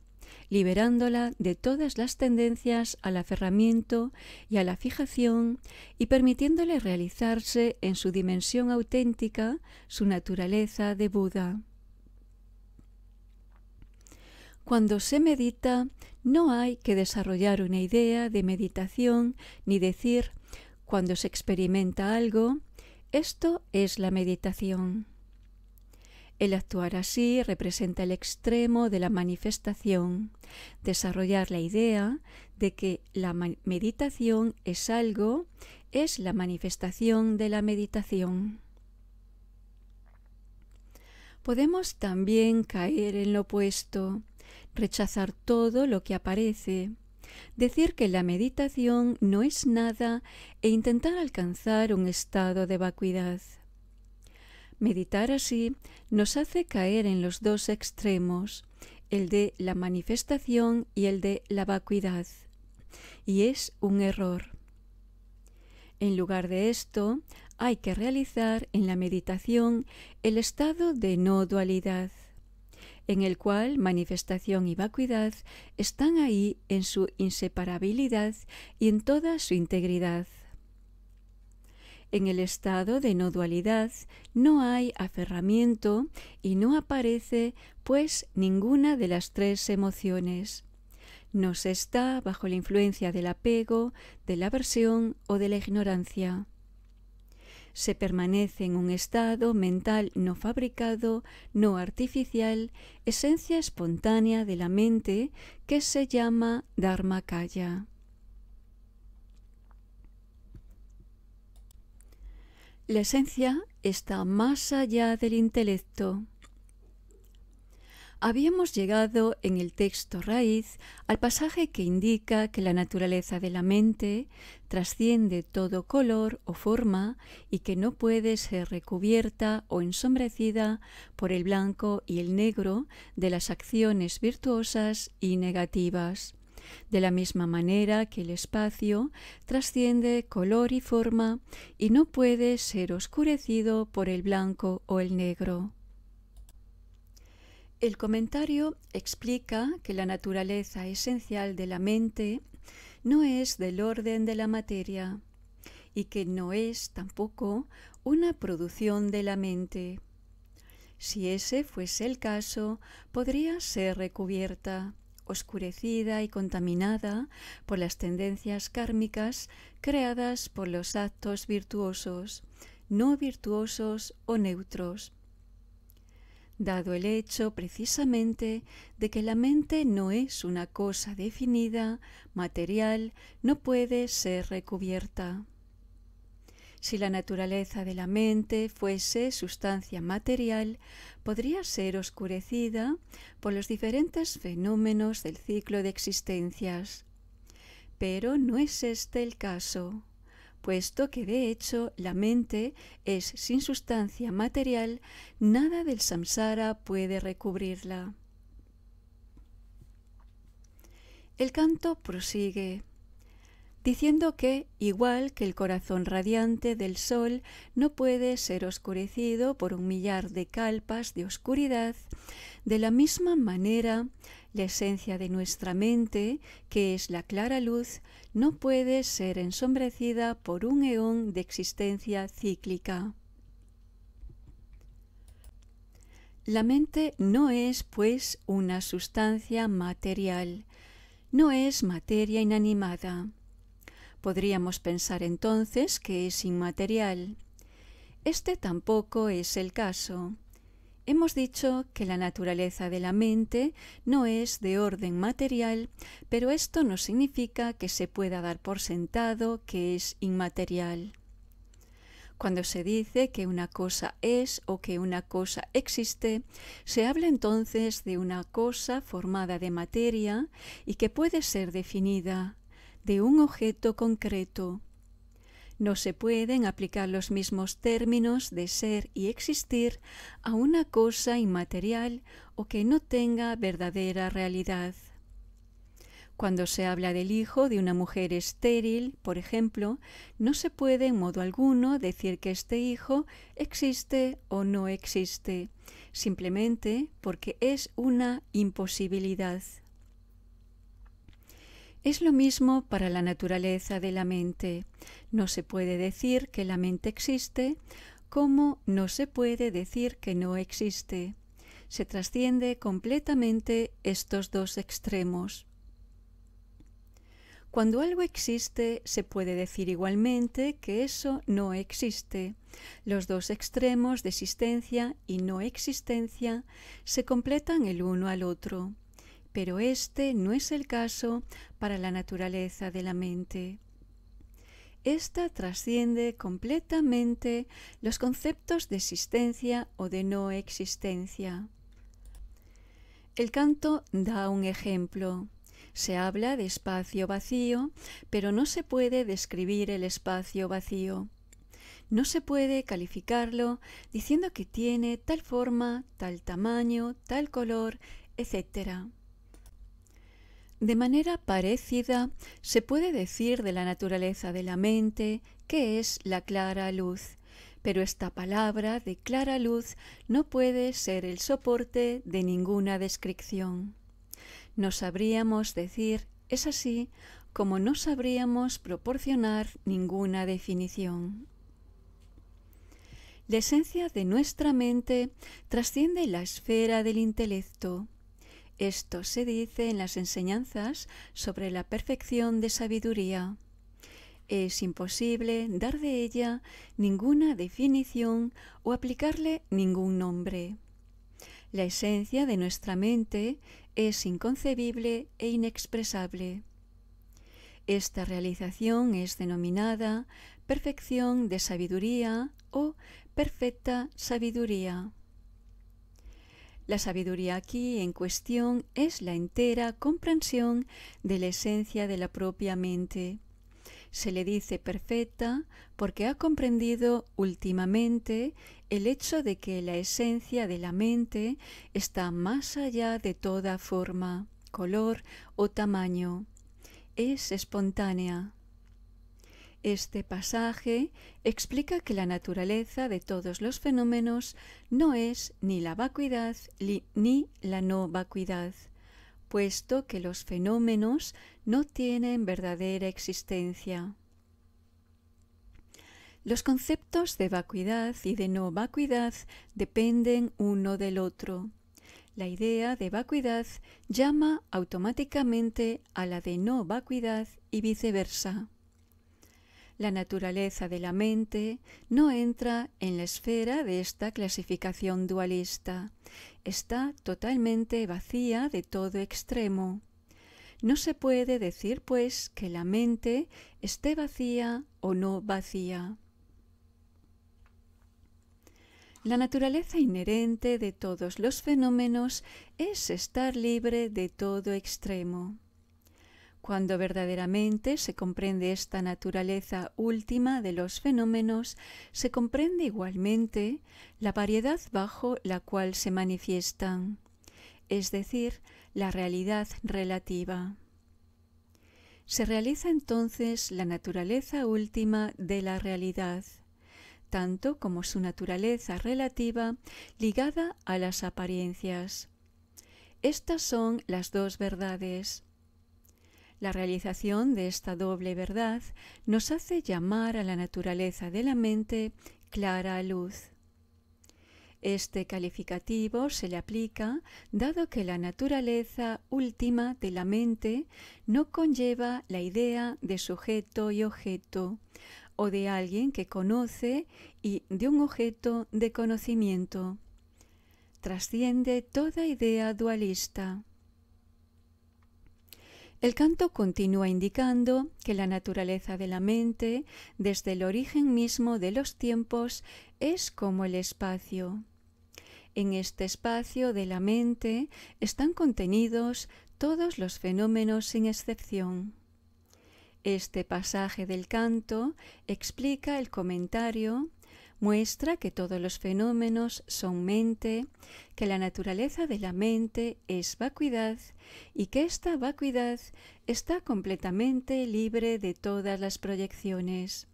liberándola de todas las tendencias al aferramiento y a la fijación y permitiéndole realizarse en su dimensión auténtica, su naturaleza de Buda. Cuando se medita, no hay que desarrollar una idea de meditación ni decir, cuando se experimenta algo, esto es la meditación. El actuar así representa el extremo de la manifestación, desarrollar la idea de que la meditación es algo, es la manifestación de la meditación. Podemos también caer en lo opuesto, rechazar todo lo que aparece, decir que la meditación no es nada e intentar alcanzar un estado de vacuidad. Meditar así nos hace caer en los dos extremos, el de la manifestación y el de la vacuidad, y es un error. En lugar de esto, hay que realizar en la meditación el estado de no dualidad en el cual manifestación y vacuidad están ahí en su inseparabilidad y en toda su integridad. En el estado de no dualidad no hay aferramiento y no aparece, pues, ninguna de las tres emociones. No se está bajo la influencia del apego, de la aversión o de la ignorancia se permanece en un estado mental no fabricado, no artificial, esencia espontánea de la mente que se llama Dharmakaya. La esencia está más allá del intelecto. Habíamos llegado en el texto raíz al pasaje que indica que la naturaleza de la mente trasciende todo color o forma y que no puede ser recubierta o ensombrecida por el blanco y el negro de las acciones virtuosas y negativas. De la misma manera que el espacio trasciende color y forma y no puede ser oscurecido por el blanco o el negro. El comentario explica que la naturaleza esencial de la mente no es del orden de la materia y que no es tampoco una producción de la mente. Si ese fuese el caso, podría ser recubierta, oscurecida y contaminada por las tendencias kármicas creadas por los actos virtuosos, no virtuosos o neutros dado el hecho precisamente de que la mente no es una cosa definida, material, no puede ser recubierta. Si la naturaleza de la mente fuese sustancia material, podría ser oscurecida por los diferentes fenómenos del ciclo de existencias. Pero no es este el caso puesto que de hecho la mente es sin sustancia material, nada del samsara puede recubrirla. El canto prosigue diciendo que, igual que el corazón radiante del sol no puede ser oscurecido por un millar de calpas de oscuridad, de la misma manera la esencia de nuestra mente, que es la clara luz, no puede ser ensombrecida por un eón de existencia cíclica. La mente no es, pues, una sustancia material, no es materia inanimada. Podríamos pensar entonces que es inmaterial. Este tampoco es el caso. Hemos dicho que la naturaleza de la mente no es de orden material, pero esto no significa que se pueda dar por sentado que es inmaterial. Cuando se dice que una cosa es o que una cosa existe, se habla entonces de una cosa formada de materia y que puede ser definida, de un objeto concreto, no se pueden aplicar los mismos términos de ser y existir a una cosa inmaterial o que no tenga verdadera realidad. Cuando se habla del hijo de una mujer estéril, por ejemplo, no se puede en modo alguno decir que este hijo existe o no existe, simplemente porque es una imposibilidad. Es lo mismo para la naturaleza de la mente. No se puede decir que la mente existe como no se puede decir que no existe. Se trasciende completamente estos dos extremos. Cuando algo existe, se puede decir igualmente que eso no existe. Los dos extremos de existencia y no existencia se completan el uno al otro pero este no es el caso para la naturaleza de la mente. Esta trasciende completamente los conceptos de existencia o de no existencia. El canto da un ejemplo. Se habla de espacio vacío, pero no se puede describir el espacio vacío. No se puede calificarlo diciendo que tiene tal forma, tal tamaño, tal color, etc. De manera parecida, se puede decir de la naturaleza de la mente que es la clara luz, pero esta palabra de clara luz no puede ser el soporte de ninguna descripción. No sabríamos decir, es así, como no sabríamos proporcionar ninguna definición. La esencia de nuestra mente trasciende la esfera del intelecto esto se dice en las enseñanzas sobre la perfección de sabiduría. Es imposible dar de ella ninguna definición o aplicarle ningún nombre. La esencia de nuestra mente es inconcebible e inexpresable. Esta realización es denominada perfección de sabiduría o perfecta sabiduría. La sabiduría aquí en cuestión es la entera comprensión de la esencia de la propia mente. Se le dice perfecta porque ha comprendido últimamente el hecho de que la esencia de la mente está más allá de toda forma, color o tamaño. Es espontánea, este pasaje explica que la naturaleza de todos los fenómenos no es ni la vacuidad ni la no vacuidad, puesto que los fenómenos no tienen verdadera existencia. Los conceptos de vacuidad y de no vacuidad dependen uno del otro. La idea de vacuidad llama automáticamente a la de no vacuidad y viceversa la naturaleza de la mente no entra en la esfera de esta clasificación dualista. Está totalmente vacía de todo extremo. No se puede decir, pues, que la mente esté vacía o no vacía. La naturaleza inherente de todos los fenómenos es estar libre de todo extremo. Cuando verdaderamente se comprende esta naturaleza última de los fenómenos, se comprende igualmente la variedad bajo la cual se manifiestan, es decir, la realidad relativa. Se realiza entonces la naturaleza última de la realidad, tanto como su naturaleza relativa ligada a las apariencias. Estas son las dos verdades la realización de esta doble verdad nos hace llamar a la naturaleza de la mente clara luz. Este calificativo se le aplica dado que la naturaleza última de la mente no conlleva la idea de sujeto y objeto, o de alguien que conoce y de un objeto de conocimiento. Trasciende toda idea dualista. El canto continúa indicando que la naturaleza de la mente, desde el origen mismo de los tiempos, es como el espacio. En este espacio de la mente están contenidos todos los fenómenos sin excepción. Este pasaje del canto explica el comentario muestra que todos los fenómenos son mente, que la naturaleza de la mente es vacuidad y que esta vacuidad está completamente libre de todas las proyecciones.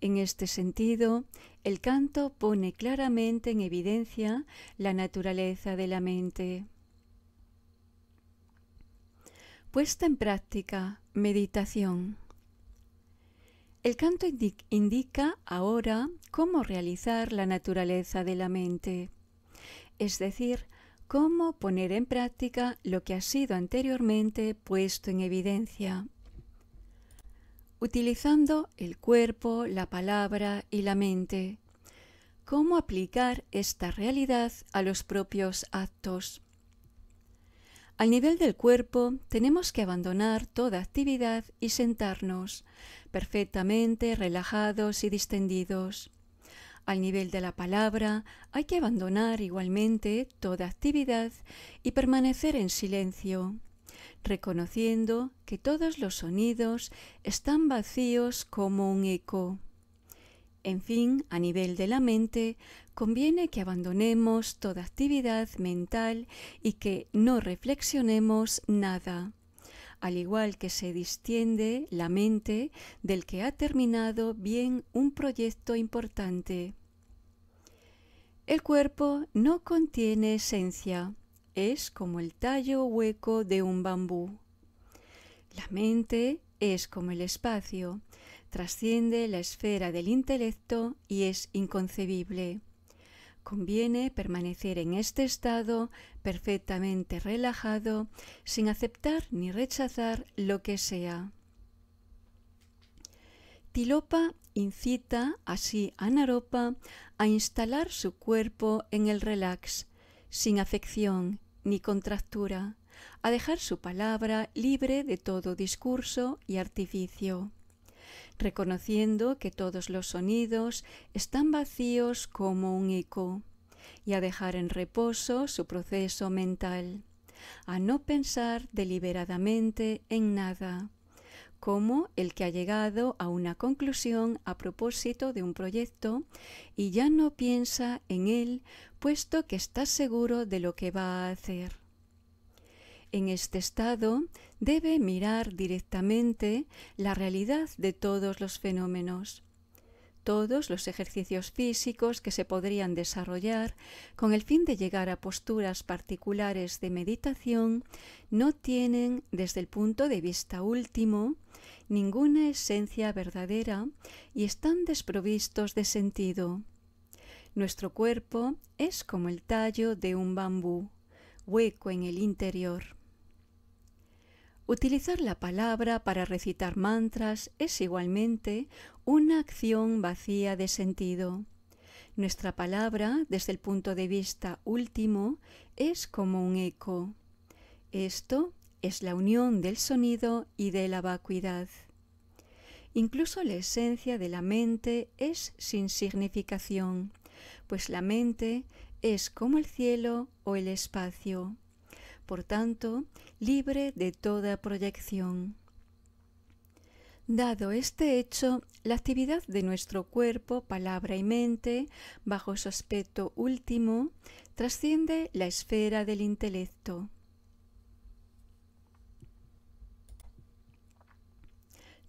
En este sentido, el canto pone claramente en evidencia la naturaleza de la mente. Puesta en práctica, meditación. El canto indica ahora cómo realizar la naturaleza de la mente, es decir, cómo poner en práctica lo que ha sido anteriormente puesto en evidencia, utilizando el cuerpo, la palabra y la mente, cómo aplicar esta realidad a los propios actos. Al nivel del cuerpo tenemos que abandonar toda actividad y sentarnos perfectamente relajados y distendidos. Al nivel de la palabra hay que abandonar igualmente toda actividad y permanecer en silencio, reconociendo que todos los sonidos están vacíos como un eco. En fin, a nivel de la mente, conviene que abandonemos toda actividad mental y que no reflexionemos nada al igual que se distiende la mente del que ha terminado bien un proyecto importante. El cuerpo no contiene esencia, es como el tallo hueco de un bambú. La mente es como el espacio, trasciende la esfera del intelecto y es inconcebible. Conviene permanecer en este estado perfectamente relajado, sin aceptar ni rechazar lo que sea. Tilopa incita así a Naropa a instalar su cuerpo en el relax, sin afección ni contractura, a dejar su palabra libre de todo discurso y artificio reconociendo que todos los sonidos están vacíos como un eco, y a dejar en reposo su proceso mental, a no pensar deliberadamente en nada, como el que ha llegado a una conclusión a propósito de un proyecto y ya no piensa en él, puesto que está seguro de lo que va a hacer. En este estado debe mirar directamente la realidad de todos los fenómenos. Todos los ejercicios físicos que se podrían desarrollar con el fin de llegar a posturas particulares de meditación no tienen, desde el punto de vista último, ninguna esencia verdadera y están desprovistos de sentido. Nuestro cuerpo es como el tallo de un bambú, hueco en el interior. Utilizar la palabra para recitar mantras es igualmente una acción vacía de sentido. Nuestra palabra, desde el punto de vista último, es como un eco. Esto es la unión del sonido y de la vacuidad. Incluso la esencia de la mente es sin significación, pues la mente es como el cielo o el espacio por tanto, libre de toda proyección. Dado este hecho, la actividad de nuestro cuerpo, palabra y mente, bajo su aspecto último, trasciende la esfera del intelecto.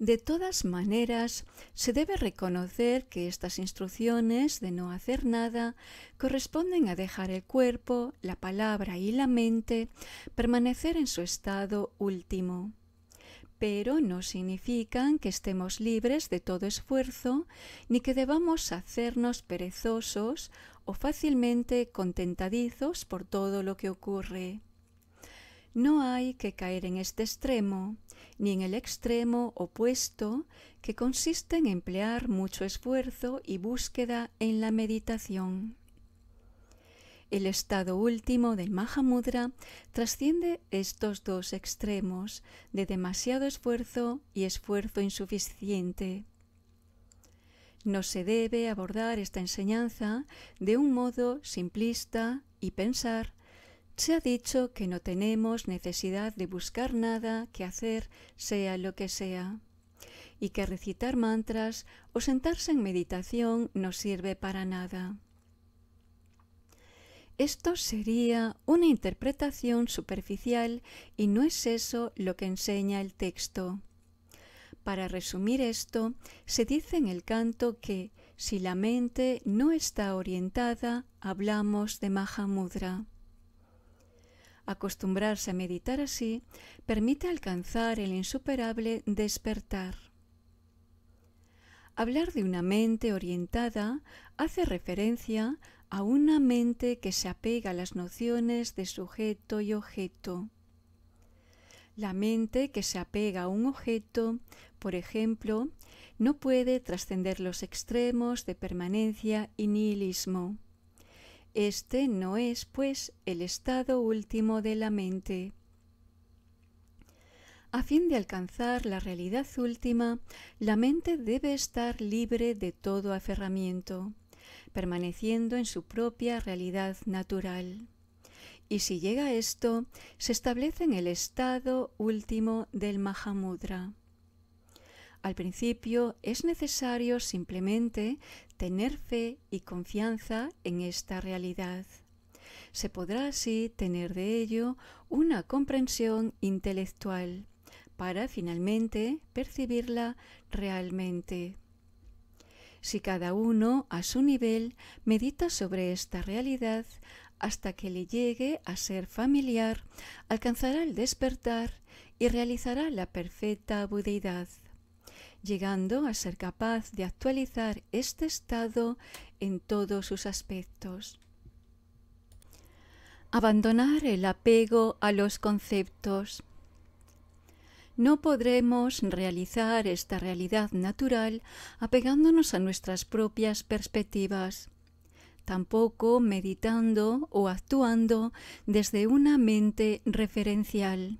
De todas maneras, se debe reconocer que estas instrucciones de no hacer nada corresponden a dejar el cuerpo, la palabra y la mente permanecer en su estado último pero no significan que estemos libres de todo esfuerzo ni que debamos hacernos perezosos o fácilmente contentadizos por todo lo que ocurre. No hay que caer en este extremo, ni en el extremo opuesto, que consiste en emplear mucho esfuerzo y búsqueda en la meditación. El estado último del Mahamudra trasciende estos dos extremos de demasiado esfuerzo y esfuerzo insuficiente. No se debe abordar esta enseñanza de un modo simplista y pensar se ha dicho que no tenemos necesidad de buscar nada que hacer, sea lo que sea, y que recitar mantras o sentarse en meditación no sirve para nada. Esto sería una interpretación superficial y no es eso lo que enseña el texto. Para resumir esto, se dice en el canto que si la mente no está orientada, hablamos de mudra. Acostumbrarse a meditar así permite alcanzar el insuperable despertar. Hablar de una mente orientada hace referencia a una mente que se apega a las nociones de sujeto y objeto. La mente que se apega a un objeto, por ejemplo, no puede trascender los extremos de permanencia y nihilismo. Este no es, pues, el estado último de la mente. A fin de alcanzar la realidad última, la mente debe estar libre de todo aferramiento, permaneciendo en su propia realidad natural. Y si llega a esto, se establece en el estado último del Mahamudra. Al principio es necesario simplemente tener fe y confianza en esta realidad. Se podrá así tener de ello una comprensión intelectual para finalmente percibirla realmente. Si cada uno a su nivel medita sobre esta realidad hasta que le llegue a ser familiar, alcanzará el despertar y realizará la perfecta budeidad llegando a ser capaz de actualizar este estado en todos sus aspectos. Abandonar el apego a los conceptos. No podremos realizar esta realidad natural apegándonos a nuestras propias perspectivas, tampoco meditando o actuando desde una mente referencial.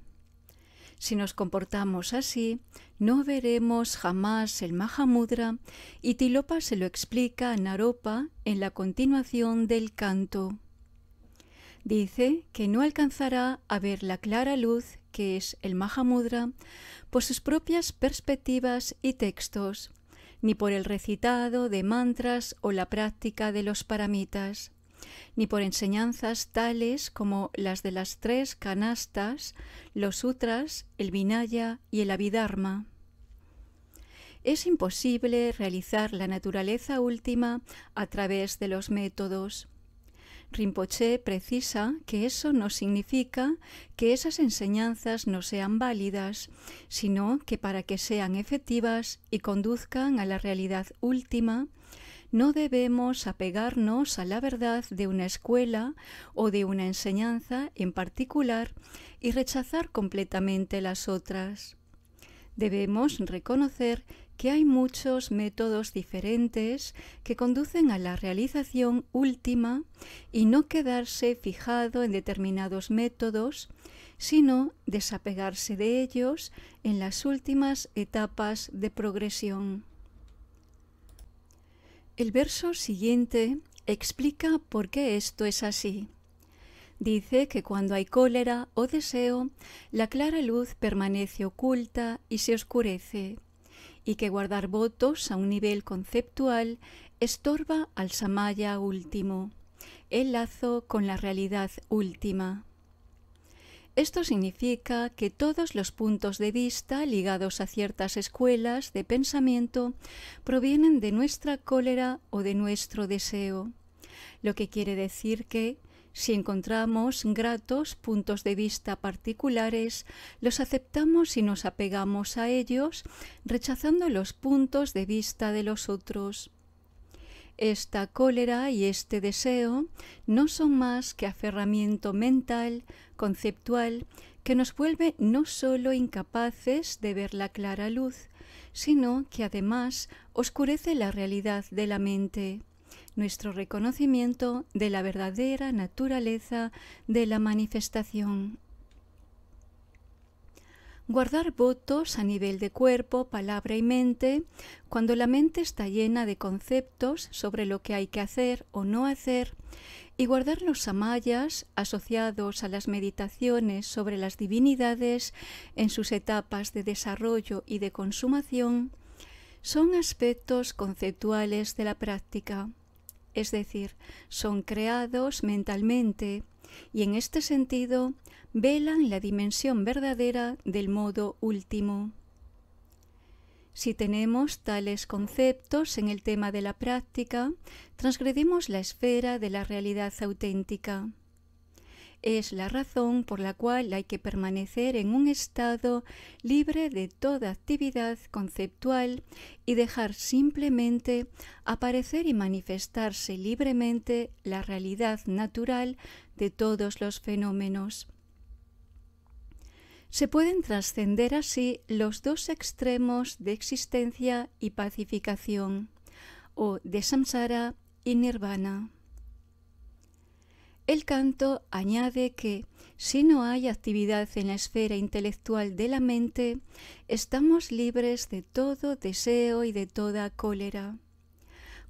Si nos comportamos así, no veremos jamás el Mahamudra y Tilopa se lo explica a Naropa en la continuación del canto. Dice que no alcanzará a ver la clara luz que es el Mahamudra por sus propias perspectivas y textos, ni por el recitado de mantras o la práctica de los paramitas ni por enseñanzas tales como las de las tres canastas, los sutras, el vinaya y el abhidharma. Es imposible realizar la naturaleza última a través de los métodos. Rinpoche precisa que eso no significa que esas enseñanzas no sean válidas, sino que para que sean efectivas y conduzcan a la realidad última, no debemos apegarnos a la verdad de una escuela o de una enseñanza en particular y rechazar completamente las otras. Debemos reconocer que hay muchos métodos diferentes que conducen a la realización última y no quedarse fijado en determinados métodos, sino desapegarse de ellos en las últimas etapas de progresión. El verso siguiente explica por qué esto es así. Dice que cuando hay cólera o deseo, la clara luz permanece oculta y se oscurece, y que guardar votos a un nivel conceptual estorba al samaya último, el lazo con la realidad última. Esto significa que todos los puntos de vista ligados a ciertas escuelas de pensamiento provienen de nuestra cólera o de nuestro deseo, lo que quiere decir que, si encontramos gratos puntos de vista particulares, los aceptamos y nos apegamos a ellos, rechazando los puntos de vista de los otros. Esta cólera y este deseo no son más que aferramiento mental, conceptual, que nos vuelve no solo incapaces de ver la clara luz, sino que además oscurece la realidad de la mente, nuestro reconocimiento de la verdadera naturaleza de la manifestación. Guardar votos a nivel de cuerpo, palabra y mente, cuando la mente está llena de conceptos sobre lo que hay que hacer o no hacer, y guardar los samayas asociados a las meditaciones sobre las divinidades en sus etapas de desarrollo y de consumación, son aspectos conceptuales de la práctica, es decir, son creados mentalmente, y en este sentido velan la dimensión verdadera del modo último. Si tenemos tales conceptos en el tema de la práctica, transgredimos la esfera de la realidad auténtica. Es la razón por la cual hay que permanecer en un estado libre de toda actividad conceptual y dejar simplemente aparecer y manifestarse libremente la realidad natural de todos los fenómenos. Se pueden trascender así los dos extremos de existencia y pacificación, o de samsara y nirvana. El canto añade que si no hay actividad en la esfera intelectual de la mente, estamos libres de todo deseo y de toda cólera.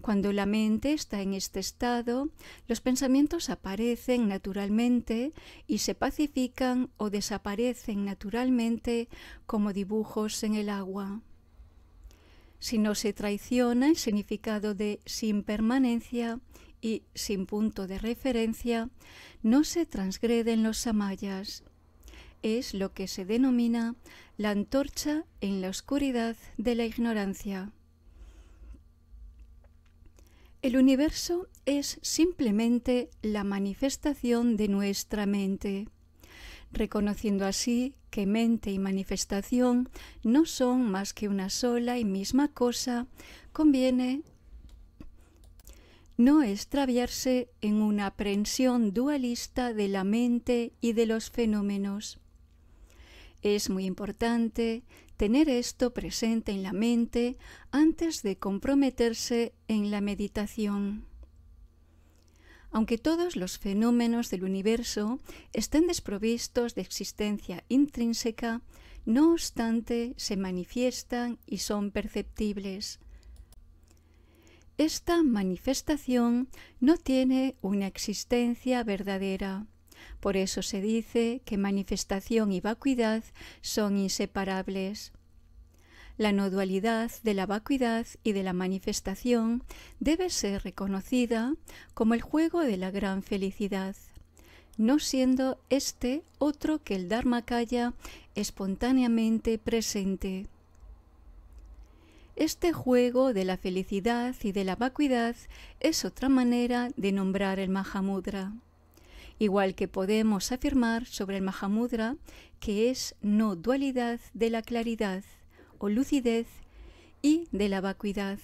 Cuando la mente está en este estado, los pensamientos aparecen naturalmente y se pacifican o desaparecen naturalmente como dibujos en el agua. Si no se traiciona el significado de sin permanencia y sin punto de referencia, no se transgreden los samayas. Es lo que se denomina la antorcha en la oscuridad de la ignorancia. El universo es simplemente la manifestación de nuestra mente, reconociendo así que mente y manifestación no son más que una sola y misma cosa, conviene no extraviarse en una aprehensión dualista de la mente y de los fenómenos. Es muy importante tener esto presente en la mente antes de comprometerse en la meditación. Aunque todos los fenómenos del universo estén desprovistos de existencia intrínseca, no obstante se manifiestan y son perceptibles. Esta manifestación no tiene una existencia verdadera por eso se dice que manifestación y vacuidad son inseparables. La no dualidad de la vacuidad y de la manifestación debe ser reconocida como el juego de la gran felicidad, no siendo este otro que el Dharmakaya espontáneamente presente. Este juego de la felicidad y de la vacuidad es otra manera de nombrar el Mahamudra igual que podemos afirmar sobre el Mahamudra que es no dualidad de la claridad o lucidez y de la vacuidad.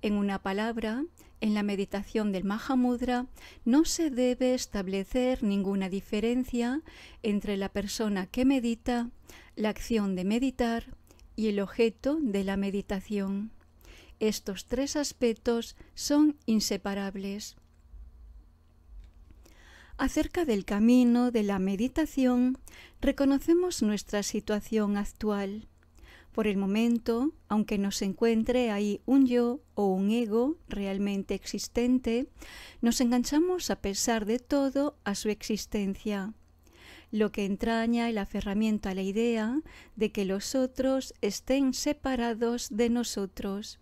En una palabra, en la meditación del Mahamudra no se debe establecer ninguna diferencia entre la persona que medita, la acción de meditar y el objeto de la meditación. Estos tres aspectos son inseparables acerca del camino de la meditación, reconocemos nuestra situación actual. Por el momento, aunque nos encuentre ahí un yo o un ego realmente existente, nos enganchamos a pesar de todo a su existencia, lo que entraña el aferramiento a la idea de que los otros estén separados de nosotros.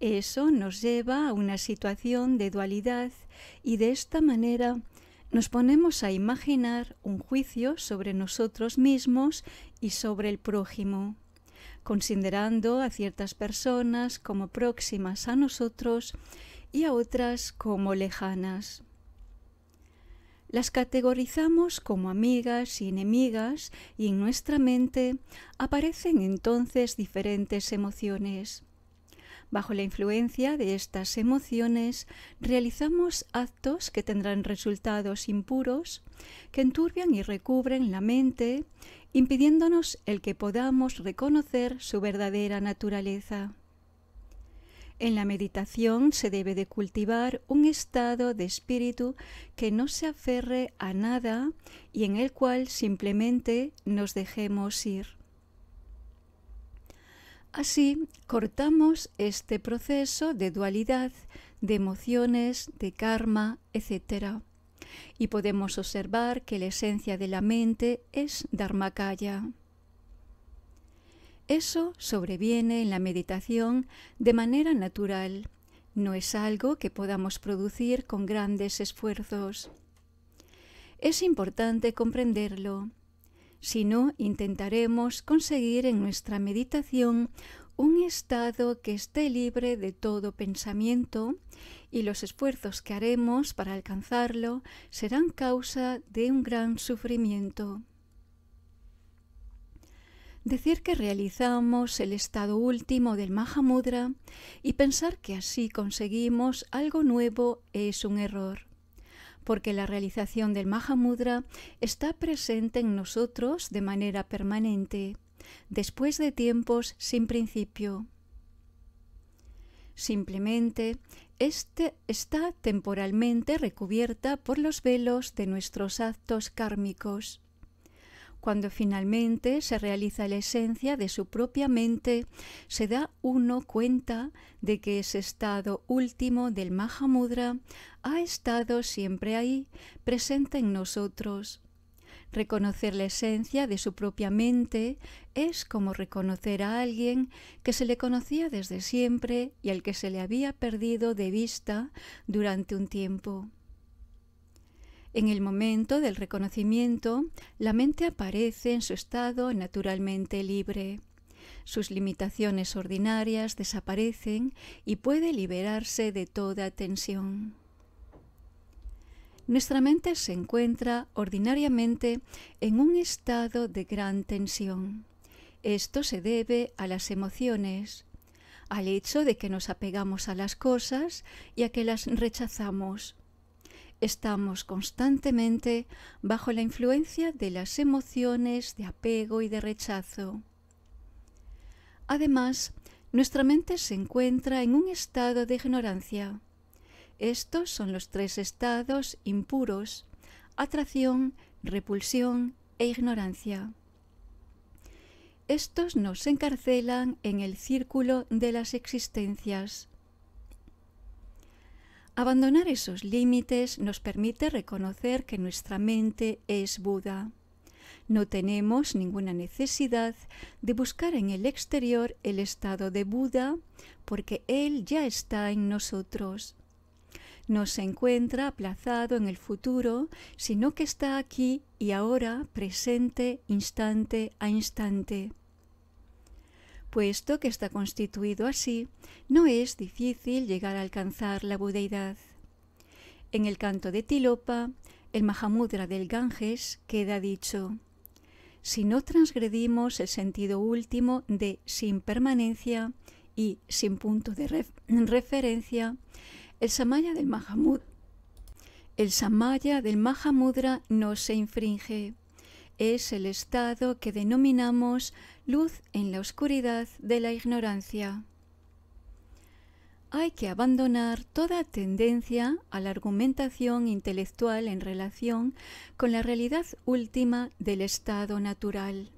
Eso nos lleva a una situación de dualidad y de esta manera nos ponemos a imaginar un juicio sobre nosotros mismos y sobre el prójimo, considerando a ciertas personas como próximas a nosotros y a otras como lejanas. Las categorizamos como amigas y enemigas y en nuestra mente aparecen entonces diferentes emociones. Bajo la influencia de estas emociones realizamos actos que tendrán resultados impuros, que enturbian y recubren la mente, impidiéndonos el que podamos reconocer su verdadera naturaleza. En la meditación se debe de cultivar un estado de espíritu que no se aferre a nada y en el cual simplemente nos dejemos ir. Así cortamos este proceso de dualidad, de emociones, de karma, etc. Y podemos observar que la esencia de la mente es Dharmakaya. Eso sobreviene en la meditación de manera natural. No es algo que podamos producir con grandes esfuerzos. Es importante comprenderlo sino intentaremos conseguir en nuestra meditación un estado que esté libre de todo pensamiento y los esfuerzos que haremos para alcanzarlo serán causa de un gran sufrimiento. Decir que realizamos el estado último del Mahamudra y pensar que así conseguimos algo nuevo es un error porque la realización del Mahamudra está presente en nosotros de manera permanente, después de tiempos sin principio. Simplemente, este está temporalmente recubierta por los velos de nuestros actos kármicos. Cuando finalmente se realiza la esencia de su propia mente, se da uno cuenta de que ese estado último del Mahamudra ha estado siempre ahí, presente en nosotros. Reconocer la esencia de su propia mente es como reconocer a alguien que se le conocía desde siempre y al que se le había perdido de vista durante un tiempo. En el momento del reconocimiento, la mente aparece en su estado naturalmente libre. Sus limitaciones ordinarias desaparecen y puede liberarse de toda tensión. Nuestra mente se encuentra ordinariamente en un estado de gran tensión. Esto se debe a las emociones, al hecho de que nos apegamos a las cosas y a que las rechazamos Estamos constantemente bajo la influencia de las emociones de apego y de rechazo. Además, nuestra mente se encuentra en un estado de ignorancia. Estos son los tres estados impuros, atracción, repulsión e ignorancia. Estos nos encarcelan en el círculo de las existencias Abandonar esos límites nos permite reconocer que nuestra mente es Buda. No tenemos ninguna necesidad de buscar en el exterior el estado de Buda porque Él ya está en nosotros. No se encuentra aplazado en el futuro, sino que está aquí y ahora, presente, instante a instante puesto que está constituido así, no es difícil llegar a alcanzar la budeidad. En el canto de Tilopa, el Mahamudra del Ganges queda dicho, si no transgredimos el sentido último de sin permanencia y sin punto de referencia, el samaya del Mahamudra el samaya del Mahamudra no se infringe. Es el estado que denominamos luz en la oscuridad de la ignorancia. Hay que abandonar toda tendencia a la argumentación intelectual en relación con la realidad última del estado natural.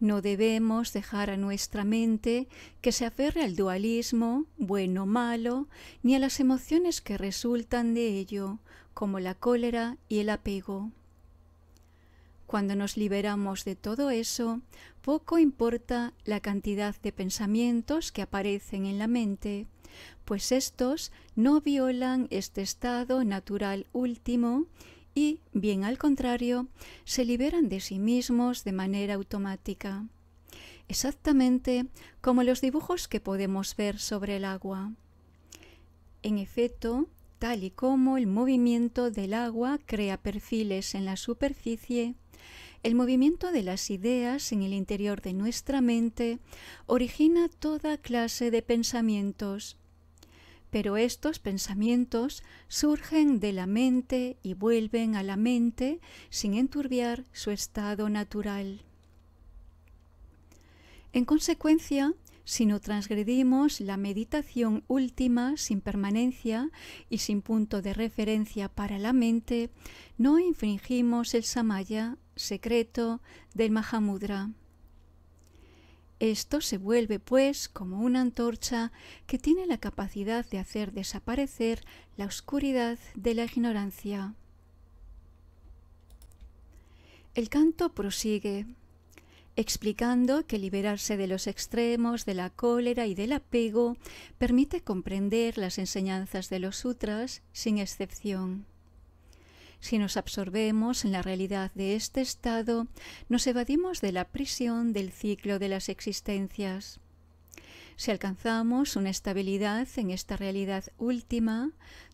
No debemos dejar a nuestra mente que se aferre al dualismo, bueno o malo, ni a las emociones que resultan de ello, como la cólera y el apego. Cuando nos liberamos de todo eso, poco importa la cantidad de pensamientos que aparecen en la mente, pues estos no violan este estado natural último y, bien al contrario, se liberan de sí mismos de manera automática, exactamente como los dibujos que podemos ver sobre el agua. En efecto, tal y como el movimiento del agua crea perfiles en la superficie, el movimiento de las ideas en el interior de nuestra mente origina toda clase de pensamientos. Pero estos pensamientos surgen de la mente y vuelven a la mente sin enturbiar su estado natural. En consecuencia, si no transgredimos la meditación última sin permanencia y sin punto de referencia para la mente, no infringimos el samaya secreto del Mahamudra. Esto se vuelve, pues, como una antorcha que tiene la capacidad de hacer desaparecer la oscuridad de la ignorancia. El canto prosigue, explicando que liberarse de los extremos de la cólera y del apego permite comprender las enseñanzas de los sutras sin excepción. Si nos absorbemos en la realidad de este estado, nos evadimos de la prisión del ciclo de las existencias. Si alcanzamos una estabilidad en esta realidad última,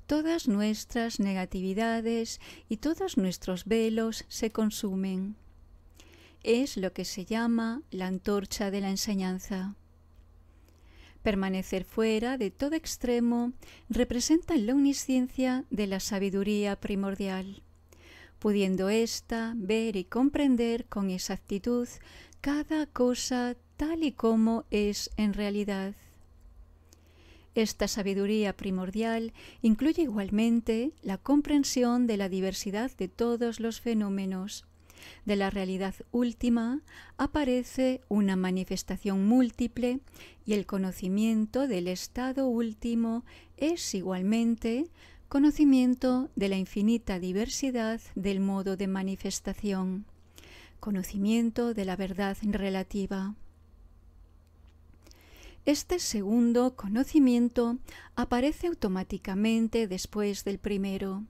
todas nuestras negatividades y todos nuestros velos se consumen. Es lo que se llama la antorcha de la enseñanza. Permanecer fuera de todo extremo representa la omnisciencia de la sabiduría primordial, pudiendo ésta ver y comprender con exactitud cada cosa tal y como es en realidad. Esta sabiduría primordial incluye igualmente la comprensión de la diversidad de todos los fenómenos, de la realidad última aparece una manifestación múltiple y el conocimiento del estado último es igualmente conocimiento de la infinita diversidad del modo de manifestación, conocimiento de la verdad relativa. Este segundo conocimiento aparece automáticamente después del primero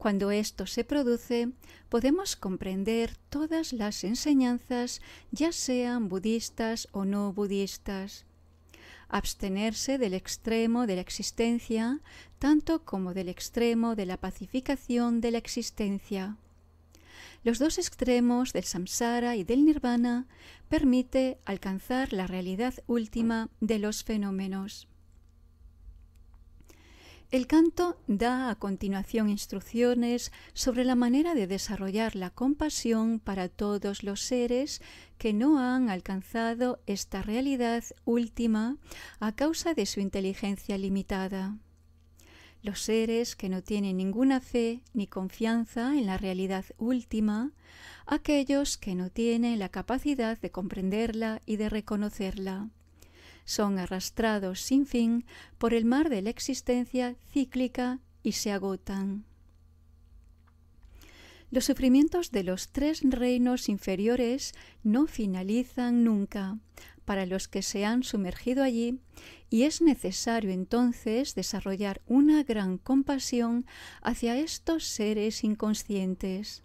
cuando esto se produce, podemos comprender todas las enseñanzas, ya sean budistas o no budistas. Abstenerse del extremo de la existencia, tanto como del extremo de la pacificación de la existencia. Los dos extremos del samsara y del nirvana permite alcanzar la realidad última de los fenómenos. El canto da a continuación instrucciones sobre la manera de desarrollar la compasión para todos los seres que no han alcanzado esta realidad última a causa de su inteligencia limitada. Los seres que no tienen ninguna fe ni confianza en la realidad última, aquellos que no tienen la capacidad de comprenderla y de reconocerla son arrastrados sin fin por el mar de la existencia cíclica y se agotan. Los sufrimientos de los tres reinos inferiores no finalizan nunca para los que se han sumergido allí y es necesario entonces desarrollar una gran compasión hacia estos seres inconscientes.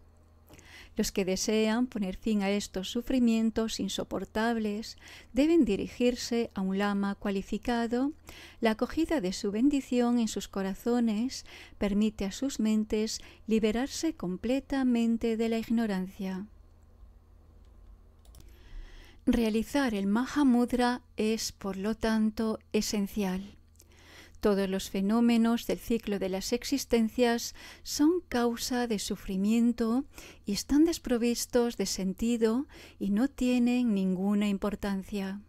Los que desean poner fin a estos sufrimientos insoportables deben dirigirse a un lama cualificado. La acogida de su bendición en sus corazones permite a sus mentes liberarse completamente de la ignorancia. Realizar el Mahamudra es, por lo tanto, esencial. Todos los fenómenos del ciclo de las existencias son causa de sufrimiento y están desprovistos de sentido y no tienen ninguna importancia.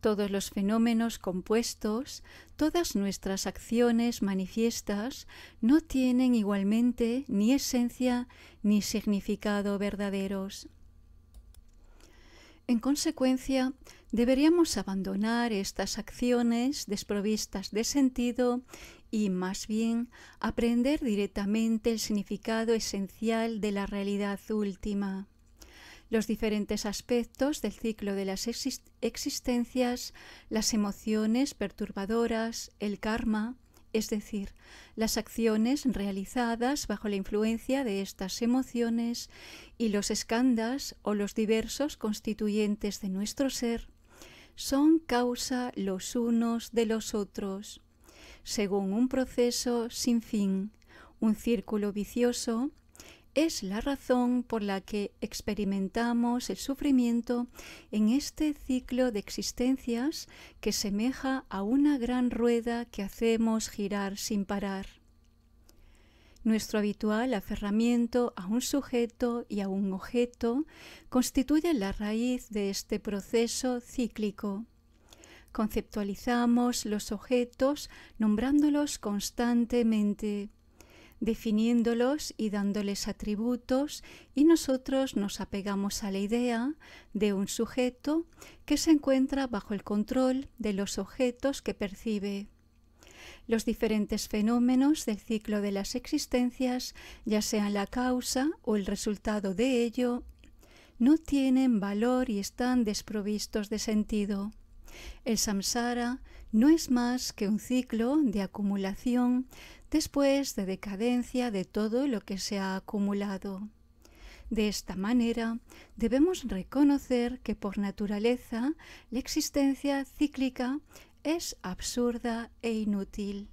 Todos los fenómenos compuestos, todas nuestras acciones manifiestas, no tienen igualmente ni esencia ni significado verdaderos. En consecuencia, Deberíamos abandonar estas acciones desprovistas de sentido y más bien aprender directamente el significado esencial de la realidad última. Los diferentes aspectos del ciclo de las existencias, las emociones perturbadoras, el karma, es decir, las acciones realizadas bajo la influencia de estas emociones y los escandas o los diversos constituyentes de nuestro ser, son causa los unos de los otros, según un proceso sin fin, un círculo vicioso, es la razón por la que experimentamos el sufrimiento en este ciclo de existencias que semeja a una gran rueda que hacemos girar sin parar. Nuestro habitual aferramiento a un sujeto y a un objeto constituye la raíz de este proceso cíclico. Conceptualizamos los objetos nombrándolos constantemente, definiéndolos y dándoles atributos y nosotros nos apegamos a la idea de un sujeto que se encuentra bajo el control de los objetos que percibe los diferentes fenómenos del ciclo de las existencias, ya sean la causa o el resultado de ello, no tienen valor y están desprovistos de sentido. El samsara no es más que un ciclo de acumulación después de decadencia de todo lo que se ha acumulado. De esta manera, debemos reconocer que por naturaleza la existencia cíclica es absurda e inútil.